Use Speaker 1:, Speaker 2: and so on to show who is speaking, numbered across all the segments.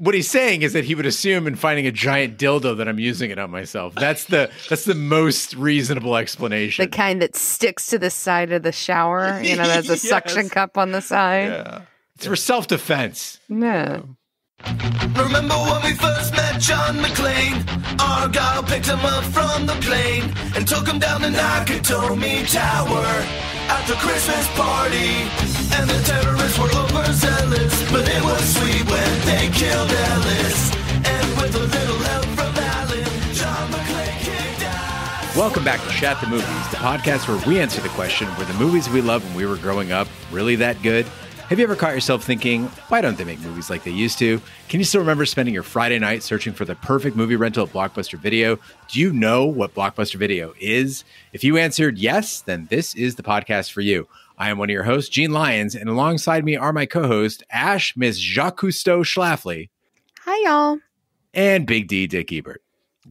Speaker 1: what he's saying is that he would assume in finding a giant dildo that I'm using it on myself. That's the that's the most reasonable explanation. The
Speaker 2: kind that sticks to the side of the shower. You know, there's a yes. suction cup on the side.
Speaker 1: Yeah. It's for self defense.
Speaker 2: Yeah.
Speaker 3: Remember when we first met John McClane? Argyle picked him up from the plane and took him down the Nakatomi Tower at the Christmas party. And the terror were overzealous, but it was sweet
Speaker 4: when
Speaker 1: they killed Ellis. And with a little help from Alan, John McClane kicked ass. Welcome back to Chat the Movies, the podcast where we answer the question were the movies we loved when we were growing up really that good? Have you ever caught yourself thinking, why don't they make movies like they used to? Can you still remember spending your Friday night searching for the perfect movie rental at Blockbuster Video? Do you know what Blockbuster Video is? If you answered yes, then this is the podcast for you. I am one of your hosts, Gene Lyons, and alongside me are my co host, Ash, Miss Jacques Cousteau Schlafly. Hi, y'all. And Big D, Dick Ebert.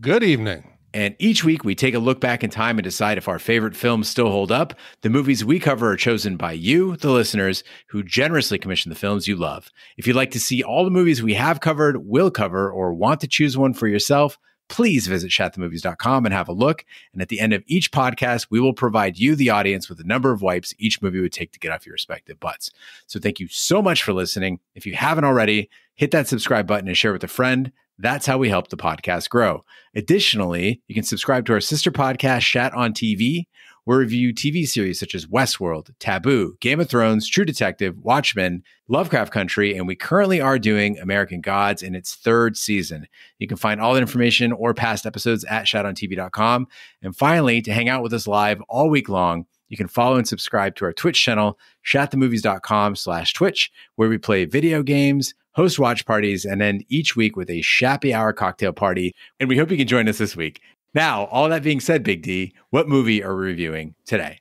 Speaker 1: Good evening. And each week we take a look back in time and decide if our favorite films still hold up. The movies we cover are chosen by you, the listeners, who generously commission the films you love. If you'd like to see all the movies we have covered, will cover, or want to choose one for yourself, please visit chatthemovies.com and have a look. And at the end of each podcast, we will provide you, the audience, with the number of wipes each movie would take to get off your respective butts. So thank you so much for listening. If you haven't already, hit that subscribe button and share with a friend. That's how we help the podcast grow. Additionally, you can subscribe to our sister podcast, Chat on TV, we review TV series such as Westworld, Taboo, Game of Thrones, True Detective, Watchmen, Lovecraft Country, and we currently are doing American Gods in its third season. You can find all the information or past episodes at shoutontv.com. And finally, to hang out with us live all week long, you can follow and subscribe to our Twitch channel, shatthemovies.com slash Twitch, where we play video games, host watch parties, and end each week with a Shappy Hour cocktail party. And we hope you can join us this week. Now, all that being said, Big D, what movie are we reviewing today?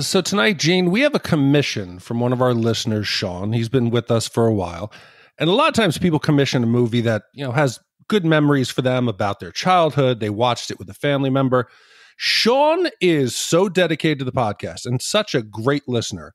Speaker 5: So, tonight, Gene, we have a commission from one of our listeners, Sean. He's been with us for a while. And a lot of times people commission a movie that, you know, has good memories for them about their childhood. They watched it with a family member. Sean is so dedicated to the podcast and such a great listener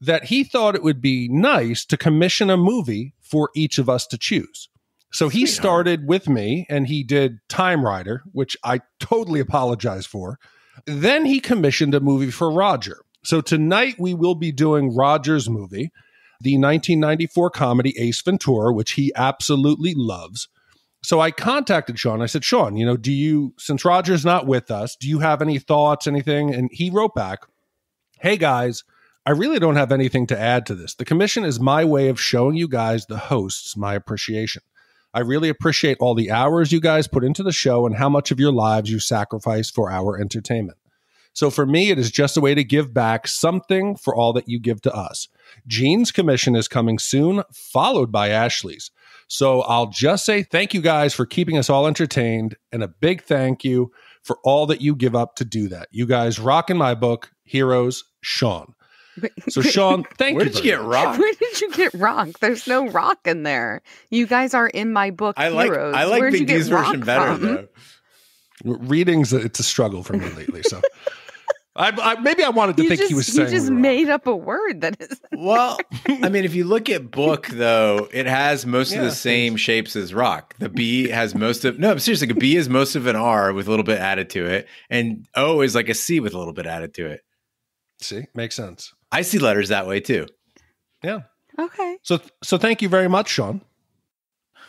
Speaker 5: that he thought it would be nice to commission a movie for each of us to choose so he started with me and he did Time Rider, which I totally apologize for. Then he commissioned a movie for Roger. So tonight we will be doing Roger's movie, the 1994 comedy Ace Ventura, which he absolutely loves. So I contacted Sean. I said, Sean, you know, do you, since Roger's not with us, do you have any thoughts, anything? And he wrote back, Hey guys, I really don't have anything to add to this. The commission is my way of showing you guys, the hosts, my appreciation. I really appreciate all the hours you guys put into the show and how much of your lives you sacrifice for our entertainment. So for me, it is just a way to give back something for all that you give to us. Jean's commission is coming soon, followed by Ashley's. So I'll just say thank you guys for keeping us all entertained and a big thank you for all that you give up to do that. You guys rock in my book, Heroes, Sean. So Sean, thank Where you. Where did you get rock? Where
Speaker 2: did you get rock? There's no rock in there. You guys are in my book. I like. Heroes. I like Where'd Big D's version better though.
Speaker 5: Readings, it's a struggle for me lately. So.
Speaker 1: I, I, maybe I wanted to you think just, he was saying. You just made up a word that is. Well, I mean, if you look at book though, it has most yeah, of the same shapes as rock. The B has most of no, seriously, a B is most of an R with a little bit added to it, and O is like a C with a little bit added to it. See, makes sense. I see letters that way too. Yeah.
Speaker 5: Okay. So so thank you very much, Sean.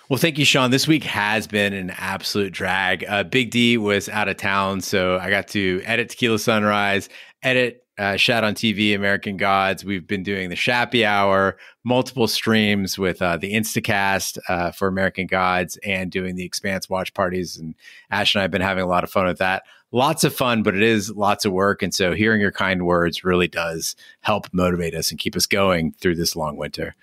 Speaker 1: Well, thank you, Sean. This week has been an absolute drag. Uh, Big D was out of town, so I got to edit Tequila Sunrise, edit uh, on TV, American Gods. We've been doing the Shappy Hour, multiple streams with uh, the Instacast uh, for American Gods, and doing the Expanse watch parties. And Ash and I have been having a lot of fun with that lots of fun, but it is lots of work. And so hearing your kind words really does help motivate us and keep us going through this long winter.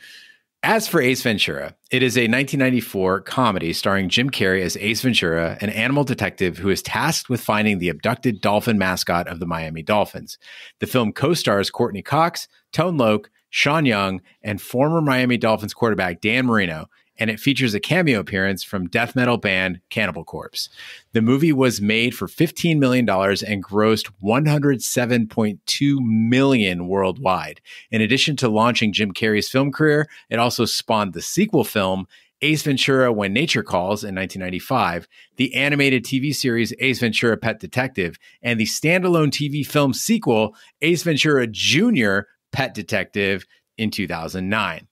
Speaker 1: As for Ace Ventura, it is a 1994 comedy starring Jim Carrey as Ace Ventura, an animal detective who is tasked with finding the abducted dolphin mascot of the Miami Dolphins. The film co stars Courtney Cox, Tone Loc, Sean Young, and former Miami Dolphins quarterback Dan Marino, and it features a cameo appearance from death metal band Cannibal Corpse. The movie was made for $15 million and grossed 107.2 million worldwide. In addition to launching Jim Carrey's film career, it also spawned the sequel film Ace Ventura When Nature Calls in 1995, the animated TV series Ace Ventura Pet Detective, and the standalone TV film sequel Ace Ventura Jr. Pet Detective in 2009.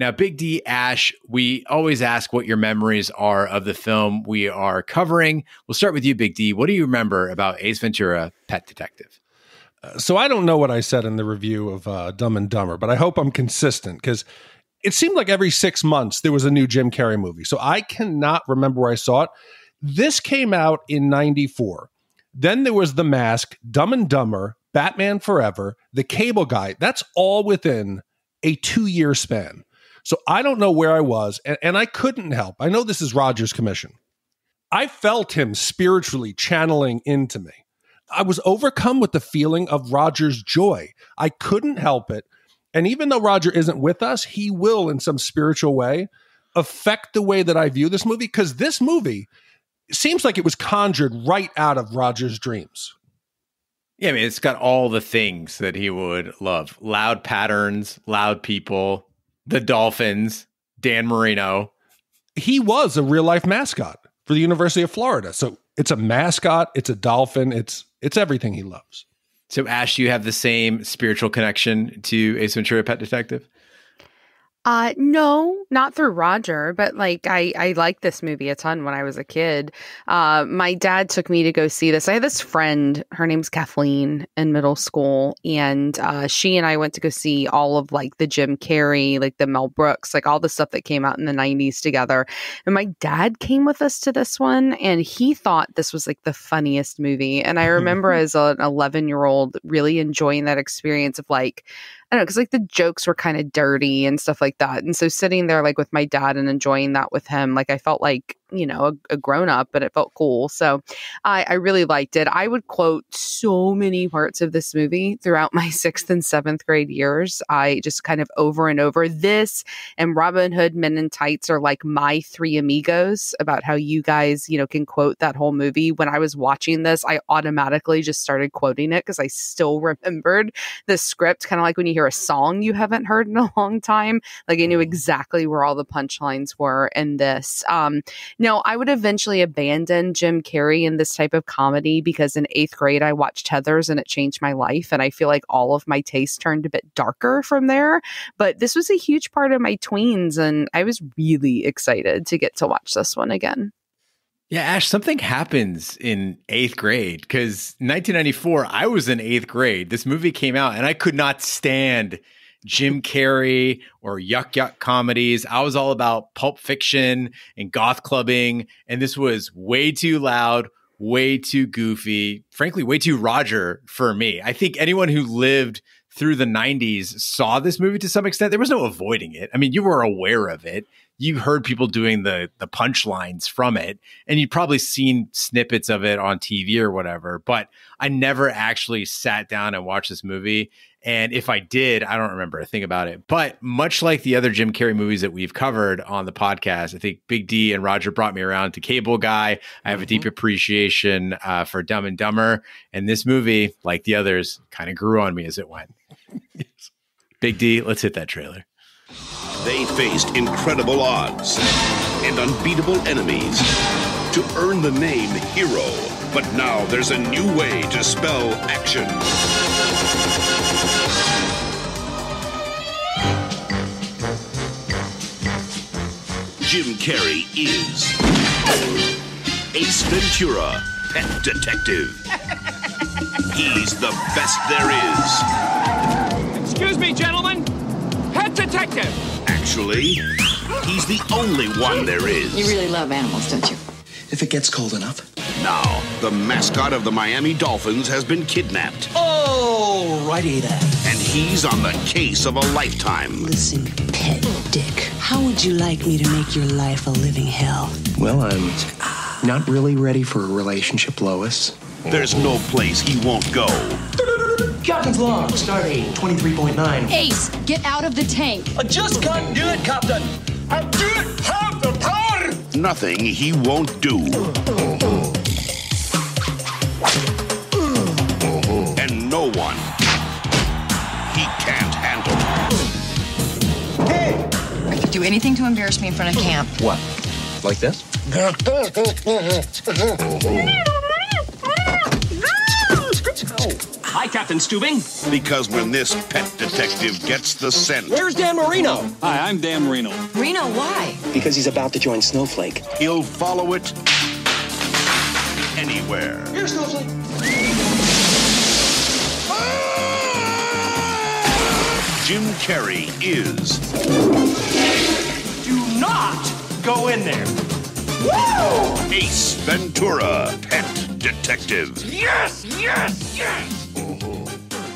Speaker 1: Now, Big D Ash, we always ask what your memories are of the film we are covering. We'll start with you, Big D. What do you remember about Ace Ventura, Pet Detective?
Speaker 5: Uh, so I don't know what I said in the review of uh, Dumb and Dumber, but I hope I'm consistent because it seemed like every six months there was a new Jim Carrey movie. So I cannot remember where I saw it. This came out in 94. Then there was The Mask, Dumb and Dumber, Batman Forever, The Cable Guy. That's all within a two year span. So I don't know where I was, and, and I couldn't help. I know this is Roger's commission. I felt him spiritually channeling into me. I was overcome with the feeling of Roger's joy. I couldn't help it. And even though Roger isn't with us, he will, in some spiritual way, affect the way that I view this movie because this movie seems like it was conjured right out of Roger's dreams.
Speaker 1: Yeah, I mean, it's got all the things that he would love loud patterns, loud people, the Dolphins, Dan Marino.
Speaker 5: He was a real life mascot for the University of Florida. So it's a mascot, it's a dolphin, it's it's everything he loves.
Speaker 1: So Ash, you have the same spiritual connection to Ace Ventura Pet Detective?
Speaker 2: Uh no, not through Roger, but like I I liked this movie a ton when I was a kid. Uh my dad took me to go see this. I had this friend, her name's Kathleen in middle school, and uh she and I went to go see all of like the Jim Carrey, like the Mel Brooks, like all the stuff that came out in the 90s together. And my dad came with us to this one and he thought this was like the funniest movie. And I remember as an 11-year-old really enjoying that experience of like I don't know, because like the jokes were kind of dirty and stuff like that. And so sitting there like with my dad and enjoying that with him, like I felt like you know a, a grown up but it felt cool so I, I really liked it i would quote so many parts of this movie throughout my sixth and seventh grade years i just kind of over and over this and robin hood men in tights are like my three amigos about how you guys you know can quote that whole movie when i was watching this i automatically just started quoting it because i still remembered the script kind of like when you hear a song you haven't heard in a long time like i knew mm-hmm. exactly where all the punchlines were in this um no, I would eventually abandon Jim Carrey in this type of comedy because in eighth grade I watched Heather's and it changed my life. And I feel like all of my tastes turned a bit darker from there. But this was a huge part of my tweens and I was really excited to get to watch this one again.
Speaker 1: Yeah, Ash, something happens in eighth grade because 1994, I was in eighth grade. This movie came out and I could not stand Jim Carrey or yuck yuck comedies. I was all about Pulp Fiction and goth clubbing, and this was way too loud, way too goofy, frankly, way too Roger for me. I think anyone who lived through the 90s saw this movie to some extent. There was no avoiding it. I mean, you were aware of it. You heard people doing the the punchlines from it, and you'd probably seen snippets of it on TV or whatever. But I never actually sat down and watched this movie. And if I did, I don't remember a thing about it. But much like the other Jim Carrey movies that we've covered on the podcast, I think Big D and Roger brought me around to Cable Guy. I have mm-hmm. a deep mm-hmm. appreciation uh, for Dumb and Dumber. And this movie, like the others, kind of grew on me as it went. Big D, let's hit that trailer.
Speaker 4: They faced incredible odds and unbeatable enemies to earn the name hero. But now there's a new way to spell action. Jim Carrey is Ace Ventura, Pet Detective. He's the best there is. Excuse me, gentlemen. Pet Detective. Actually, he's the only one there is. You really love animals, don't you? if it gets cold enough. Now, the mascot of the Miami Dolphins has been kidnapped.
Speaker 3: Oh, righty then.
Speaker 4: And he's on the case of a lifetime. Listen, pet
Speaker 3: dick, how would you
Speaker 4: like me to make your life a living hell? Well, I'm not really ready for a relationship, Lois. There's no place he won't go. Captain's log, start date 23.9. Ace, get out of the tank. I just can't do it, Captain. i do it. How? nothing he won't do. And no one he can't handle.
Speaker 5: Hey! I could do anything to embarrass
Speaker 4: me in front of camp. What? Like this? Hi, Captain Stubing. Because when this pet detective gets the scent. Where's Dan Marino? Hi, I'm Dan Marino. Marino,
Speaker 1: why? Because he's about to join Snowflake.
Speaker 4: He'll follow it anywhere. Here's Snowflake. Jim Carrey is. Do not go in there. Woo! Ace Ventura, Pet Detective. Yes, yes, yes!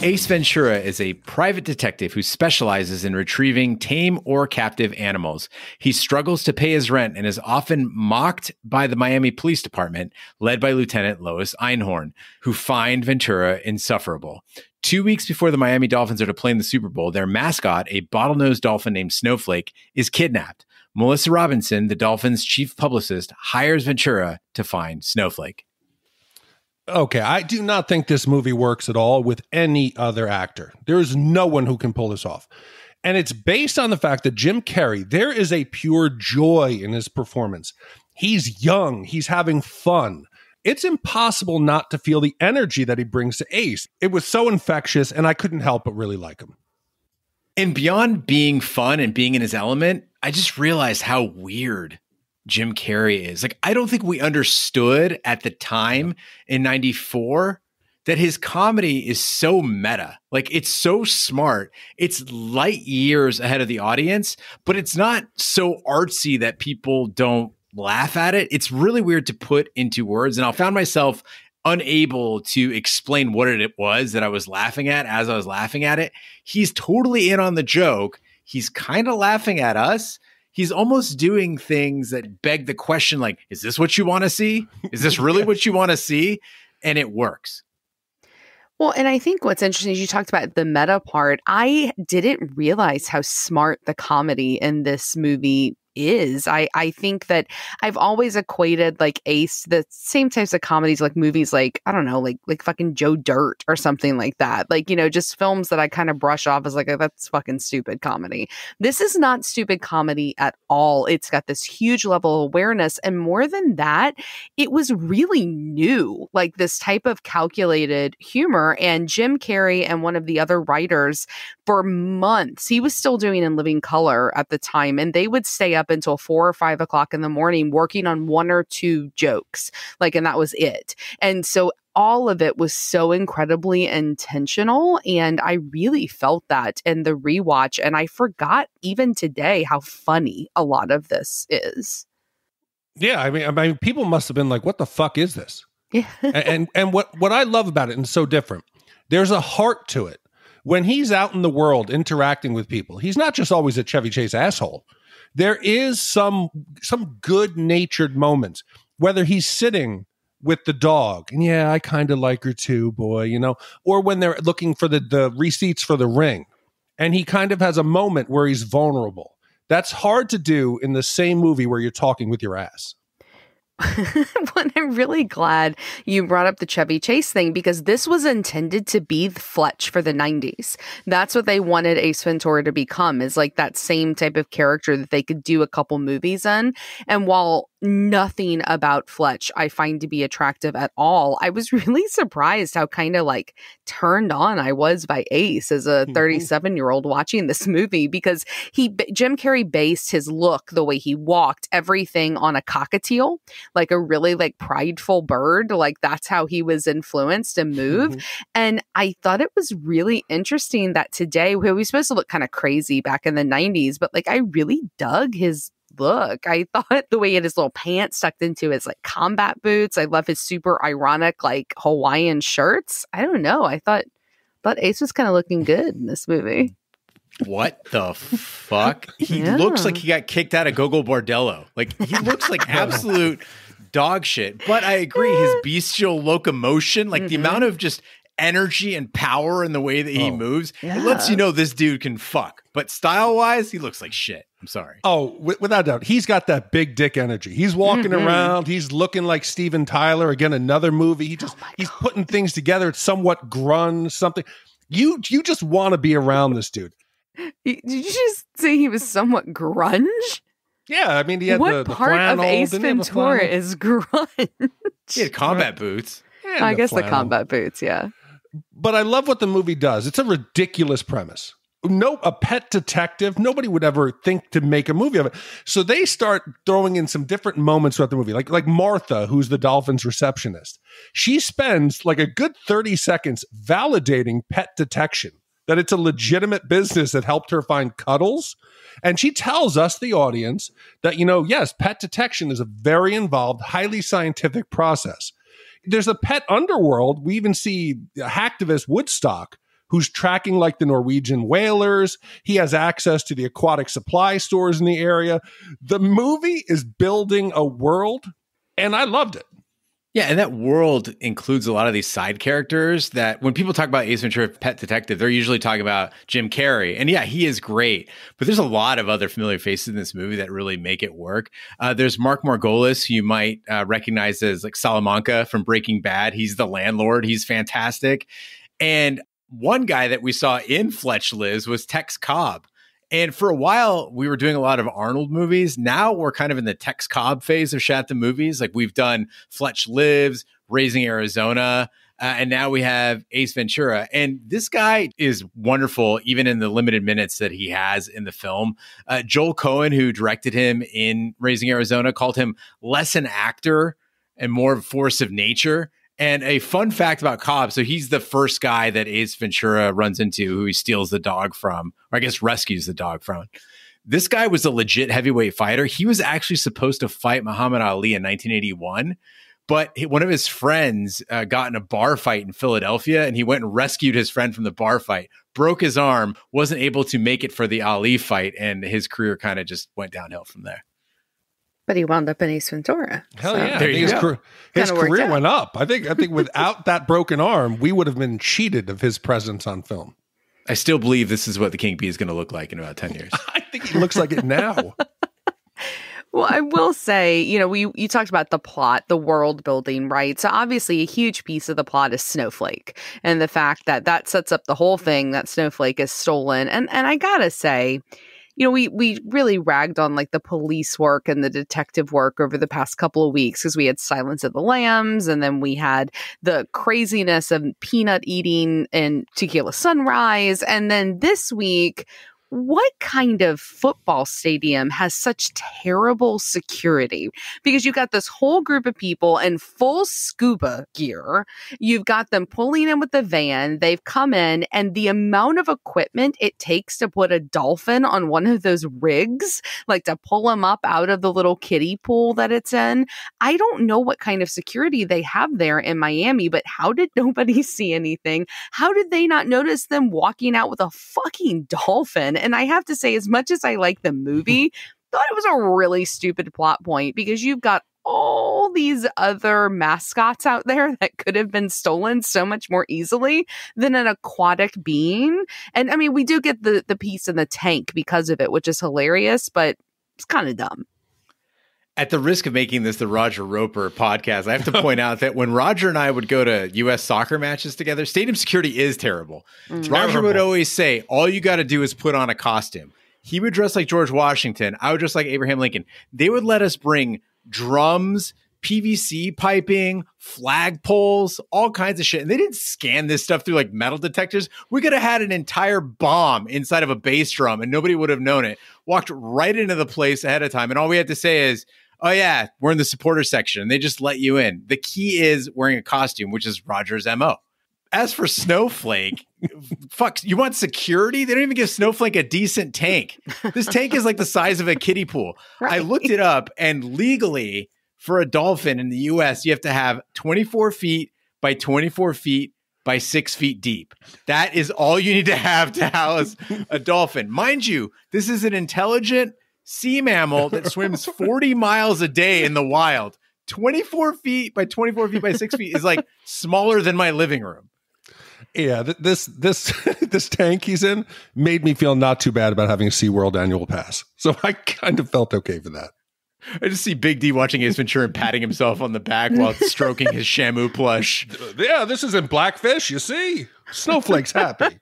Speaker 1: Ace Ventura is a private detective who specializes in retrieving tame or captive animals. He struggles to pay his rent and is often mocked by the Miami Police Department, led by Lieutenant Lois Einhorn, who find Ventura insufferable. Two weeks before the Miami Dolphins are to play in the Super Bowl, their mascot, a bottlenose dolphin named Snowflake, is kidnapped. Melissa Robinson, the Dolphins' chief publicist, hires Ventura to find Snowflake.
Speaker 5: Okay, I do not think this movie works at all with any other actor. There is no one who can pull this off. And it's based on the fact that Jim Carrey, there is a pure joy in his performance. He's young, he's having fun. It's impossible not to feel the energy that he brings to Ace. It was so infectious, and I couldn't help but
Speaker 1: really like him. And beyond being fun and being in his element, I just realized how weird Jim Carrey is. Like, I don't think we understood at the time in 94 that his comedy is so meta. Like, it's so smart. It's light years ahead of the audience, but it's not so artsy that people don't laugh at it. It's really weird to put into words. And I found myself unable to explain what it was that I was laughing at as I was laughing at it. He's totally in on the joke. He's kind of laughing at us he's almost doing things that beg the question like is this what you want to see is this really yes. what you want to see and it works
Speaker 2: well, and I think what's interesting is you talked about the meta part. I didn't realize how smart the comedy in this movie is. I, I think that I've always equated like ace the same types of comedies like movies like I don't know like like fucking Joe Dirt or something like that. Like you know just films that I kind of brush off as like oh, that's fucking stupid comedy. This is not stupid comedy at all. It's got this huge level of awareness and more than that, it was really new. Like this type of calculated humor and Jim Carrey and one of the other writers for months. He was still doing in living color at the time and they would stay up up until four or five o'clock in the morning working on one or two jokes. Like, and that was it. And so all of it was so incredibly intentional and I really felt that in the rewatch and I forgot even today how funny a lot of this is.
Speaker 5: Yeah, I mean I mean people must have been like what the fuck is this? Yeah. and, and and what what I love about it and so different. There's a heart to it. When he's out in the world interacting with people, he's not just always a Chevy Chase asshole there is some some good natured moments whether he's sitting with the dog and yeah i kind of like her too boy you know or when they're looking for the the receipts for the ring and he kind of has a moment where he's vulnerable that's hard to do in the same movie where you're talking with your ass
Speaker 2: But I'm really glad you brought up the Chevy Chase thing because this was intended to be the Fletch for the 90s. That's what they wanted Ace Ventura to become is like that same type of character that they could do a couple movies in. And while nothing about Fletch I find to be attractive at all, I was really surprised how kind of like turned on I was by Ace as a mm-hmm. 37 year old watching this movie because he, Jim Carrey based his look, the way he walked, everything on a cockatiel like a really like prideful bird. Like that's how he was influenced and moved. Mm-hmm. And I thought it was really interesting that today we were supposed to look kind of crazy back in the 90s, but like I really dug his look. I thought the way he had his little pants tucked into his like combat boots. I love his super ironic like Hawaiian shirts. I don't know. I thought thought Ace was kind of looking good
Speaker 1: in this movie. What the fuck? He yeah. looks like he got kicked out of Gogo Bordello. Like he looks like absolute dog shit. But I agree, his bestial locomotion, like mm -hmm. the amount mm-hmm. of just energy and power in the way that he oh, moves. Yeah. It lets you know this dude can fuck. But style wise, he looks like shit. I'm sorry. Oh,
Speaker 5: without doubt. He's got that big dick energy. He's walking mm -hmm. around.
Speaker 1: He's looking like
Speaker 5: Steven Tyler. Again, another movie. He oh just, oh he's God. putting things together. It's somewhat grun, something. You, you just want to be around this dude.
Speaker 2: Did you just say he was somewhat grunge? Yeah, I mean, he had what the, the part flannel, of Ace Ventura is grunge?
Speaker 5: He had combat boots. I the guess flannel. the combat boots, yeah. But I love what the movie does. It's a ridiculous premise. No, a pet detective. Nobody would ever think to make a movie of it. So they start throwing in some different moments throughout the movie, like like Martha, who's the Dolphins' receptionist. She spends like a good thirty seconds validating pet detection that it's a legitimate business that helped her find cuddles. And she tells us, the audience, that, you know, yes, pet detection is a very involved, highly scientific process. There's a pet underworld. We even see hacktivist Woodstock, who's tracking like the Norwegian whalers. He has access to the aquatic supply stores in the area. The movie is building a world,
Speaker 1: and I loved it. Yeah, and that world includes a lot of these side characters that when people talk about Ace Ventura Pet Detective, they're usually talking about Jim Carrey. And yeah, he is great, but there's a lot of other familiar faces in this movie that really make it work. Uh, there's Mark Margolis, who you might uh, recognize as like Salamanca from Breaking Bad. He's the landlord, he's fantastic. And one guy that we saw in Fletch Liz was Tex Cobb and for a while, we were doing a lot of Arnold movies. Now we're kind of in the Tex Cobb phase of Shatta movies. Like we've done Fletch Lives, Raising Arizona, uh, and now we have Ace Ventura. And this guy is wonderful, even in the limited minutes that he has in the film. Uh, Joel Cohen, who directed him in Raising Arizona, called him less an actor and more of force of nature. And a fun fact about Cobb so he's the first guy that Ace Ventura runs into who he steals the dog from, or I guess rescues the dog from. This guy was a legit heavyweight fighter. He was actually supposed to fight Muhammad Ali in 1981 but one of his friends uh, got in a bar fight in Philadelphia and he went and rescued his friend from the bar fight, broke his arm, wasn't able to make it for the Ali fight, and his career kind of just went downhill from there.
Speaker 2: But he wound up in Ace Ventura. Hell so. yeah! There his,
Speaker 1: career, his career went up. I
Speaker 5: think. I think without that broken arm, we would have been cheated of his presence on film.
Speaker 1: I still believe this is what the King Bee is going to look like in about ten years. I think he looks like it now.
Speaker 2: Well, I will say, you know, we you talked about the plot, the world building, right? So obviously, a huge piece of the plot is Snowflake, and the fact that that sets up the whole thing that Snowflake is stolen, and and I gotta say, you know, we we really ragged on like the police work and the detective work over the past couple of weeks because we had Silence of the Lambs and then we had the craziness of peanut eating and Tequila Sunrise and then this week what kind of football stadium has such terrible security? Because you've got this whole group of people in full scuba gear. You've got them pulling in with the van. They've come in, and the amount of equipment it takes to put a dolphin on one of those rigs, like to pull them up out of the little kiddie pool that it's in. I don't know what kind of security they have there in Miami, but how did nobody see anything? How did they not notice them walking out with a fucking dolphin? And I have to say, as much as I like the mm-hmm. movie, thought it was a really stupid plot point because you've got all these other mascots out there that could have been stolen so much more easily than an aquatic being. And I mean, we do get the the piece in the tank because of it, which is hilarious, but it's kind of dumb.
Speaker 1: At the risk of making this the Roger Roper podcast, I have to point out that when Roger and I would go to U.S. soccer matches together, stadium security is terrible. Mm. Roger terrible. would always say, "All you got to do is put on a costume." He would dress like George Washington. I would dress like Abraham Lincoln. They would let us bring drums, PVC piping, flagpoles, all kinds of shit. And they didn't scan this stuff through like metal detectors. We could have had an entire bomb inside of a bass drum and nobody would have known it. Walked right into the place ahead of time. And all we had to say is, oh yeah, we're in the supporter section. And they just let you in. The key is wearing a costume, which is Roger's MO. As for Snowflake, fuck, you want security? They don't even give Snowflake a decent tank. This tank is like the size of a kiddie pool. Right. I looked it up and legally for a dolphin in the US, you have to have 24 feet by 24 feet by six feet deep. That is all you need to have to house a dolphin. Mind you, this is an intelligent sea mammal that swims 40 miles a day in the wild. 24 feet by 24 feet by six feet is like smaller than my living room. Yeah, th- this this this tank he's
Speaker 5: in made me feel not too bad about having a SeaWorld annual pass. So I kind of felt okay for that.
Speaker 1: I just see Big D watching Ace Ventura and patting himself on the back while stroking his Shamu plush.
Speaker 5: Yeah, this isn't
Speaker 1: Blackfish, you see. Snowflake's happy.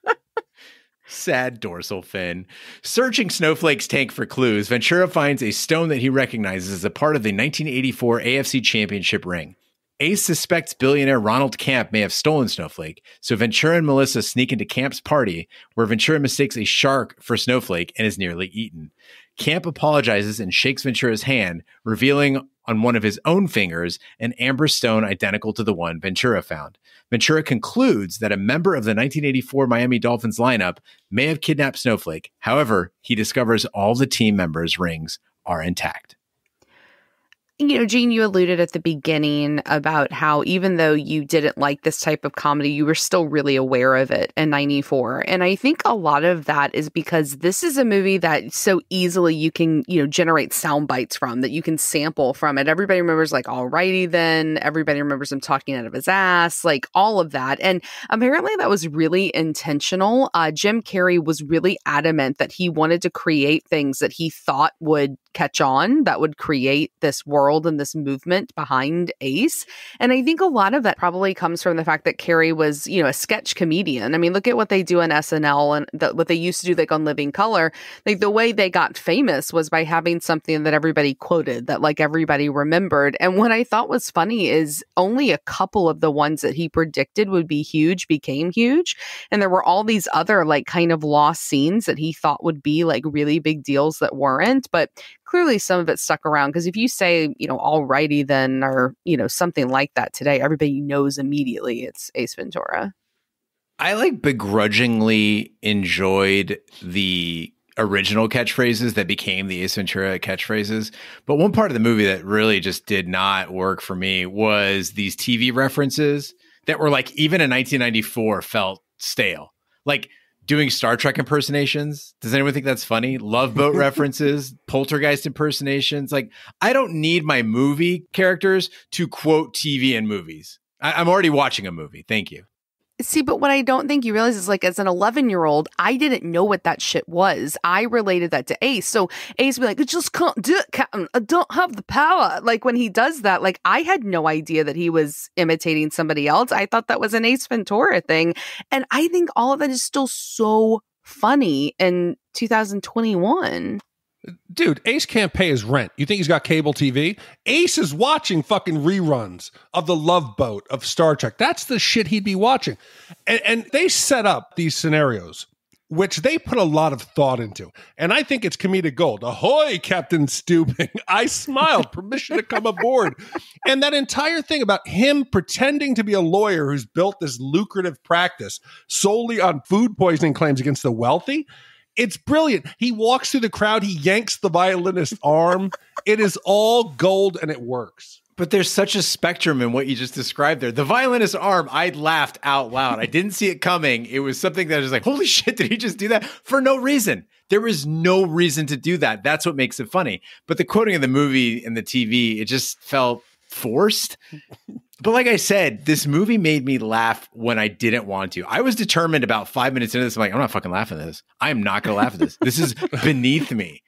Speaker 1: Sad dorsal fin. Searching Snowflake's tank for clues, Ventura finds a stone that he recognizes as a part of the 1984 AFC Championship ring. Ace suspects billionaire Ronald Camp may have stolen Snowflake, so Ventura and Melissa sneak into Camp's party, where Ventura mistakes a shark for Snowflake and is nearly eaten. Camp apologizes and shakes Ventura's hand, revealing on one of his own fingers an amber stone identical to the one Ventura found. Ventura concludes that a member of the 1984 Miami Dolphins lineup may have kidnapped Snowflake. However, he discovers all the team members' rings are intact
Speaker 2: you know, Gene, you alluded at the beginning about how even though you didn't like this type of comedy, you were still really aware of it in 94. And I think a lot of that is because this is a movie that so easily you can, you know, generate sound bites from, that you can sample from it. Everybody remembers, like, alrighty then. Everybody remembers him talking out of his ass, like all of that. And apparently that was really intentional. Uh, Jim Carrey was really adamant that he wanted to create things that he thought would catch on that would create this world and this movement behind Ace. And I think a lot of that probably comes from the fact that Carrie was, you know, a sketch comedian. I mean, look at what they do on SNL and the, what they used to do, like on Living Color. Like the way they got famous was by having something that everybody quoted, that like everybody remembered. And what I thought was funny is only a couple of the ones that he predicted would be huge became huge. And there were all these other like kind of lost scenes that he thought would be like really big deals that weren't. But clearly some of it stuck around because if you say, you know, alrighty then or, you know, something like that today, everybody knows immediately it's Ace Ventura.
Speaker 1: I like begrudgingly enjoyed the original catchphrases that became the Ace Ventura catchphrases. But one part of the movie that really just did not work for me was these TV references that were like even in 1994 felt stale. Like doing Star Trek impersonations. Does anyone think that's funny? Love boat references, poltergeist impersonations. Like, I don't need my movie characters to quote TV and movies. I- am already watching a movie. Thank you.
Speaker 2: See, but what I don't think you realize is like as an 11 year old, I didn't know what that shit was. I related that to Ace. So Ace be like, just can't do it, Captain. I don't have the power. Like when he does that, like I had no idea that he was imitating somebody else. I thought that was an Ace Ventura thing. And I think all of that is still so funny in 2021
Speaker 5: dude, Ace can't pay his rent. You think he's got cable TV? Ace is watching fucking reruns of The Love Boat of Star Trek. That's the shit he'd be watching. And, and, they set up these scenarios, which they put a lot of thought into. And I think it's comedic gold. Ahoy, Captain Stooping. I smiled, permission to come aboard. And that entire thing about him pretending to be a lawyer who's built this lucrative practice solely on food poisoning claims against the wealthy – it's brilliant. He walks through the crowd, he yanks the violinist's arm. It
Speaker 1: is all gold and it works. But there's such a spectrum in what you just described there. The violinist's arm, I laughed out loud. I didn't see it coming. It was something that I was like, holy shit, did he just do that? For no reason. There is no reason to do that. That's what makes it funny. But the quoting of the movie and the TV, it just felt forced. But like I said, this movie made me laugh when I didn't want to. I was determined about five minutes into this. I'm like, I'm not fucking laughing at this. I am not going to laugh at this. This is beneath me.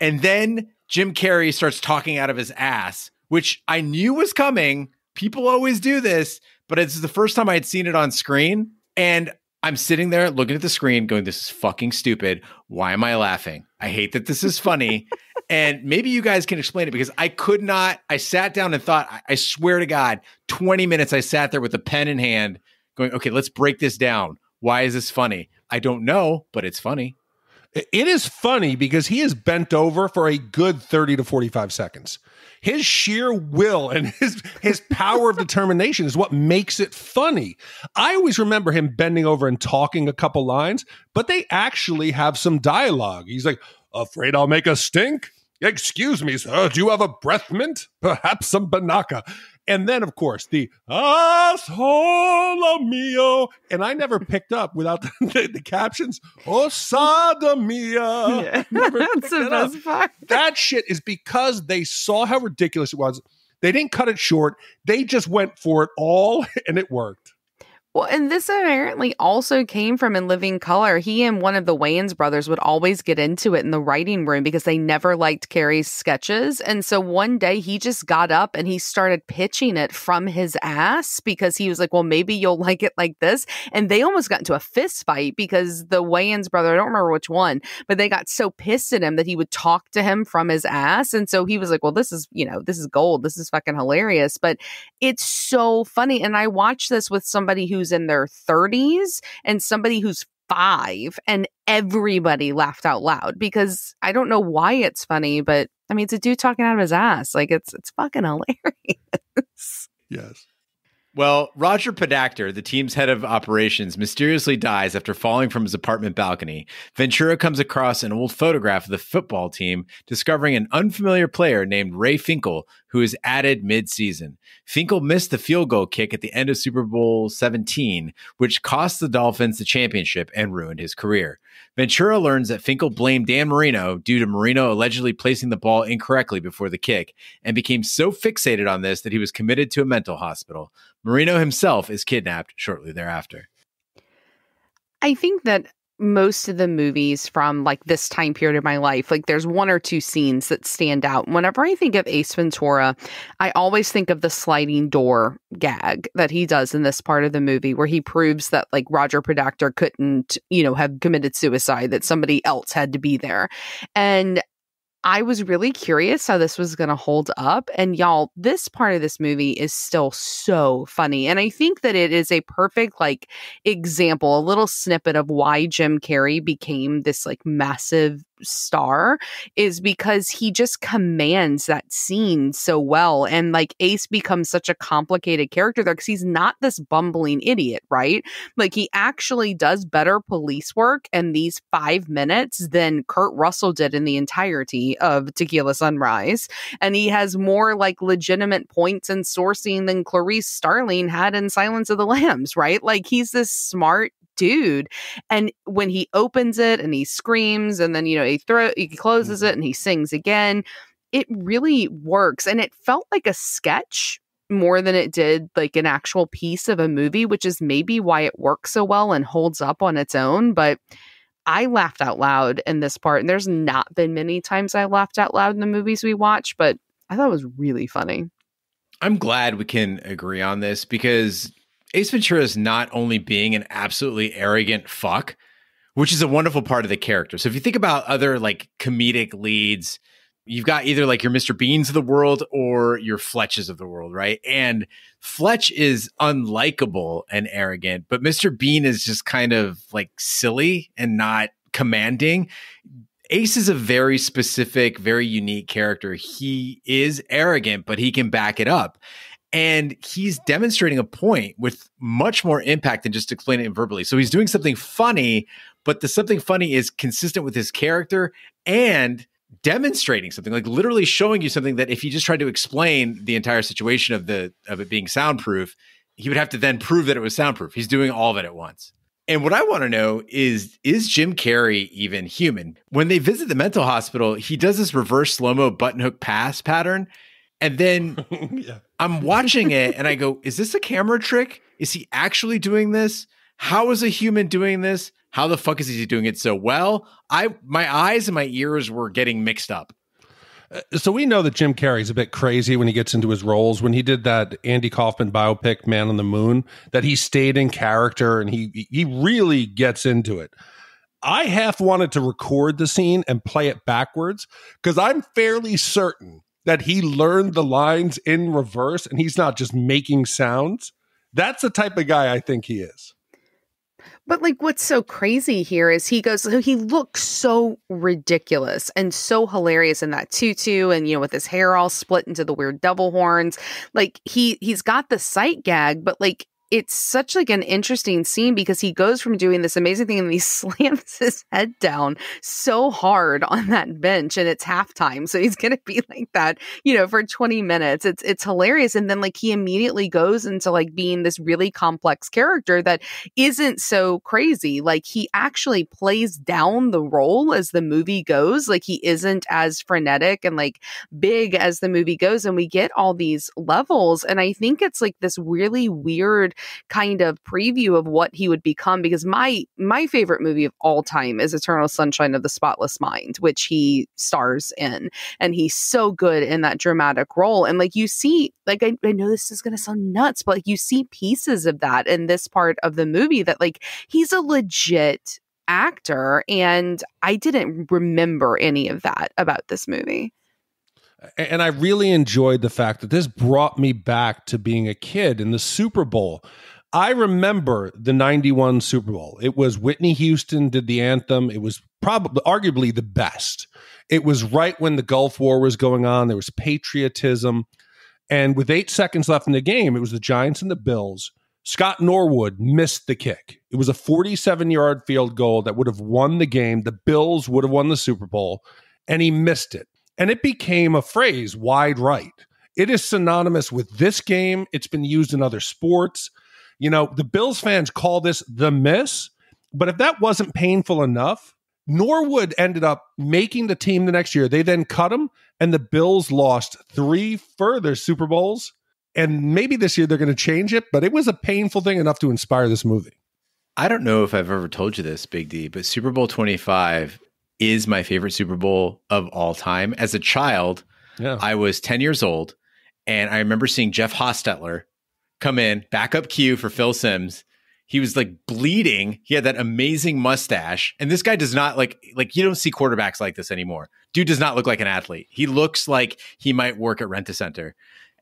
Speaker 1: And then Jim Carrey starts talking out of his ass, which I knew was coming. People always do this, but it's the first time I had seen it on screen. And I'm sitting there looking at the screen going, This is fucking stupid. Why am I laughing? I hate that this is funny. and maybe you guys can explain it because I could not. I sat down and thought, I swear to God, 20 minutes I sat there with a pen in hand going, okay, let's break this down. Why is this funny? I don't know, but it's funny. It is funny because he is bent over for a good 30 to 45
Speaker 5: seconds. His sheer will and his his power of determination is what makes it funny. I always remember him bending over and talking a couple lines, but they actually have some dialogue. He's like, Afraid I'll make a stink? Excuse me, sir, do you have a breath mint? Perhaps some banaka. And then, of course, the asshole mio. And I never picked up without the, the, the captions, osada mia. Yeah. That's the best up. part. That shit is because they saw how ridiculous it was. They didn't cut it short. They just went for it all and it worked.
Speaker 2: Well, and this apparently also came from in Living Color. He and one of the Wayans brothers would always get into it in the writing room because they never liked Carrie's sketches. And so one day he just got up and he started pitching it from his ass because he was like, well, maybe you'll like it like this. And they almost got into a fist fight because the Wayans brother, I don't remember which one, but they got so pissed at him that he would talk to him from his ass. And so he was like, well, this is, you know, this is gold. This is fucking hilarious. But it's so funny. And I watched this with somebody who who's in their 30s and somebody who's five, and everybody laughed out loud because I don't know why it's funny, but I mean, it's a dude talking out of his ass. Like it's it's fucking hilarious.
Speaker 1: Yes. Well, Roger Podactor, the team's head of operations, mysteriously dies after falling from his apartment balcony. Ventura comes across an old photograph of the football team, discovering an unfamiliar player named Ray Finkel, who is added mid-season. Finkel missed the field goal kick at the end of Super Bowl 17, which cost the Dolphins the championship and ruined his career. Ventura learns that Finkel blamed Dan Marino due to Marino allegedly placing the ball incorrectly before the kick and became so fixated on this that he was committed to a mental hospital. Marino himself is kidnapped shortly thereafter.
Speaker 2: I think that most of the movies from like this time period of my life. Like there's one or two scenes that stand out. Whenever I think of Ace Ventura, I always think of the sliding door gag that he does in this part of the movie where he proves that like Roger Predator couldn't, you know, have committed suicide, that somebody else had to be there. And I was really curious how this was going to hold up. And y'all, this part of this movie is still so funny. And I think that it is a perfect, like, example, a little snippet of why Jim Carrey became this, like, massive star is because he just commands that scene so well. And like Ace becomes such a complicated character there because he's not this bumbling idiot, right? Like he actually does better police work in these five minutes than Kurt Russell did in the entirety of Tequila Sunrise. And he has more like legitimate points and sourcing than Clarice Starling had in Silence of the Lambs, right? Like he's this smart, dude. And when he opens it and he screams and then, you know, he throw he closes mm-hmm. it and he sings again, it really works. And it felt like a sketch more than it did like an actual piece of a movie, which is maybe why it works so well and holds up on its own. But I laughed out loud in this part. And there's not been many times I laughed out loud in the movies we watch, but I thought it was really funny.
Speaker 1: I'm glad we can agree on this because Ace Ventura is not only being an absolutely arrogant fuck, which is a wonderful part of the character. So if you think about other like comedic leads, you've got either like your Mr. Beans of the world or your Fletches of the world, right? And Fletch is unlikable and arrogant, but Mr. Bean is just kind of like silly and not commanding. Ace is a very specific, very unique character. He is arrogant, but he can back it up. And he's demonstrating a point with much more impact than just explaining it verbally. So he's doing something funny, but the something funny is consistent with his character and demonstrating something like literally showing you something that if you just tried to explain the entire situation of the of it being soundproof he would have to then prove that it was soundproof he's doing all of it at once and what i want to know is is jim carrey even human when they visit the mental hospital he does this reverse slow-mo button hook pass pattern and then oh, yeah. I'm watching it and I go, is this a camera trick? Is he actually doing this? How is a human doing this? How the fuck is he doing it so well? I my eyes and my ears were getting mixed up. Uh, so we know that Jim
Speaker 5: Carrey's a bit crazy when he gets into his roles. When he did that Andy Kaufman biopic Man on the Moon, that he stayed in character and he he really gets into it. I half wanted to record the scene and play it backwards because I'm fairly certain that he learned the lines in reverse and he's not just making sounds. That's the type of guy I think he is.
Speaker 2: But like what's so crazy here is he goes he looks so ridiculous and so hilarious in that tutu and you know with his hair all split into the weird devil horns. Like he he's got the sight gag but like it's such like an interesting scene because he goes from doing this amazing thing and he slams his head down so hard on that bench and it's halftime so he's going to be like that you know for 20 minutes it's it's hilarious and then like he immediately goes into like being this really complex character that isn't so crazy like he actually plays down the role as the movie goes like he isn't as frenetic and like big as the movie goes and we get all these levels and i think it's like this really weird kind of preview of what he would become because my my favorite movie of all time is Eternal Sunshine of the Spotless Mind, which he stars in. And he's so good in that dramatic role. And like you see, like I, I know this is gonna sound nuts, but like you see pieces of that in this part of the movie that like he's a legit actor and I didn't remember any of that about this movie.
Speaker 5: And I really enjoyed the fact that this brought me back to being a kid in the Super Bowl. I remember the 91 Super Bowl. It was Whitney Houston did the anthem. It was probably arguably the best. It was right when the Gulf War was going on. There was patriotism. And with 8 seconds left in the game, it was the Giants and the Bills. Scott Norwood missed the kick. It was a 47-yard field goal that would have won the game. The Bills would have won the Super Bowl, and he missed it. And it became a phrase, wide right. It is synonymous with this game. It's been used in other sports. You know, the Bills fans call this the miss, but if that wasn't painful enough, Norwood ended up making the team the next year. They then cut him, and the Bills lost three further Super Bowls. And maybe this year they're going to change it, but it was a painful thing enough to inspire this movie.
Speaker 1: I don't know if I've ever told you this, Big D, but Super Bowl 25 is my favorite Super Bowl of all time. As a child, yeah. I was 10 years old, and I remember seeing Jeff Hostetler come in, backup cue for Phil Sims. He was like bleeding. He had that amazing mustache. And this guy does not like like you don't see quarterbacks like this anymore. Dude does not look like an athlete. He looks like he might work at Rent a Center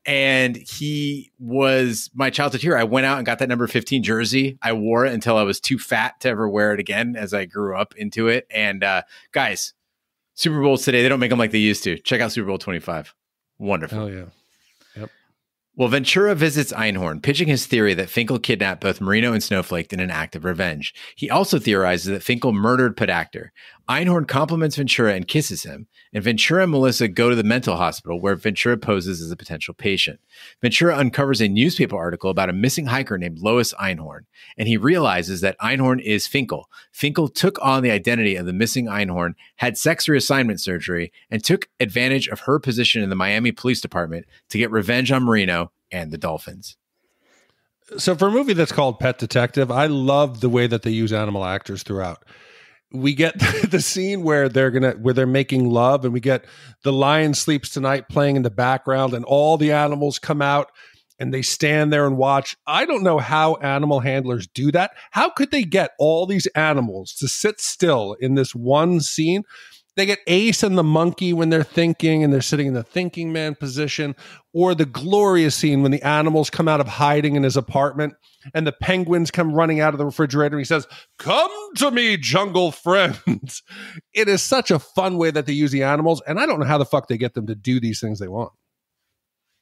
Speaker 1: and he was my childhood hero. I went out and got that number 15 jersey. I wore it until I was too fat to ever wear it again as I grew up into it. And uh, guys, Super Bowls today, they don't make them like they used to. Check out Super Bowl 25. Wonderful. Oh, yeah. Yep. Well, Ventura visits Einhorn, pitching his theory that Finkel kidnapped both Marino and Snowflake in an act of revenge. He also theorizes that Finkel murdered Podactor. Einhorn compliments Ventura and kisses him, and Ventura and Melissa go to the mental hospital where Ventura poses as a potential patient. Ventura uncovers a newspaper article about a missing hiker named Lois Einhorn, and he realizes that Einhorn is Finkel. Finkel took on the identity of the missing Einhorn, had sex reassignment surgery, and took advantage of her position in the Miami Police Department to get revenge on Marino and the Dolphins
Speaker 5: so for a movie that's called Pet Detective, I love the way that they use animal actors throughout we get the scene where they're gonna where they're making love and we get the lion sleeps tonight playing in the background and all the animals come out and they stand there and watch i don't know how animal handlers do that how could they get all these animals to sit still in this one scene they get ace and the monkey when they're thinking and they're sitting in the thinking man position or the glorious scene when the animals come out of hiding in his apartment and the penguins come running out of the refrigerator he says come to me jungle friends it is such a fun way that they use the animals and i don't know how the fuck they get them to do these things they want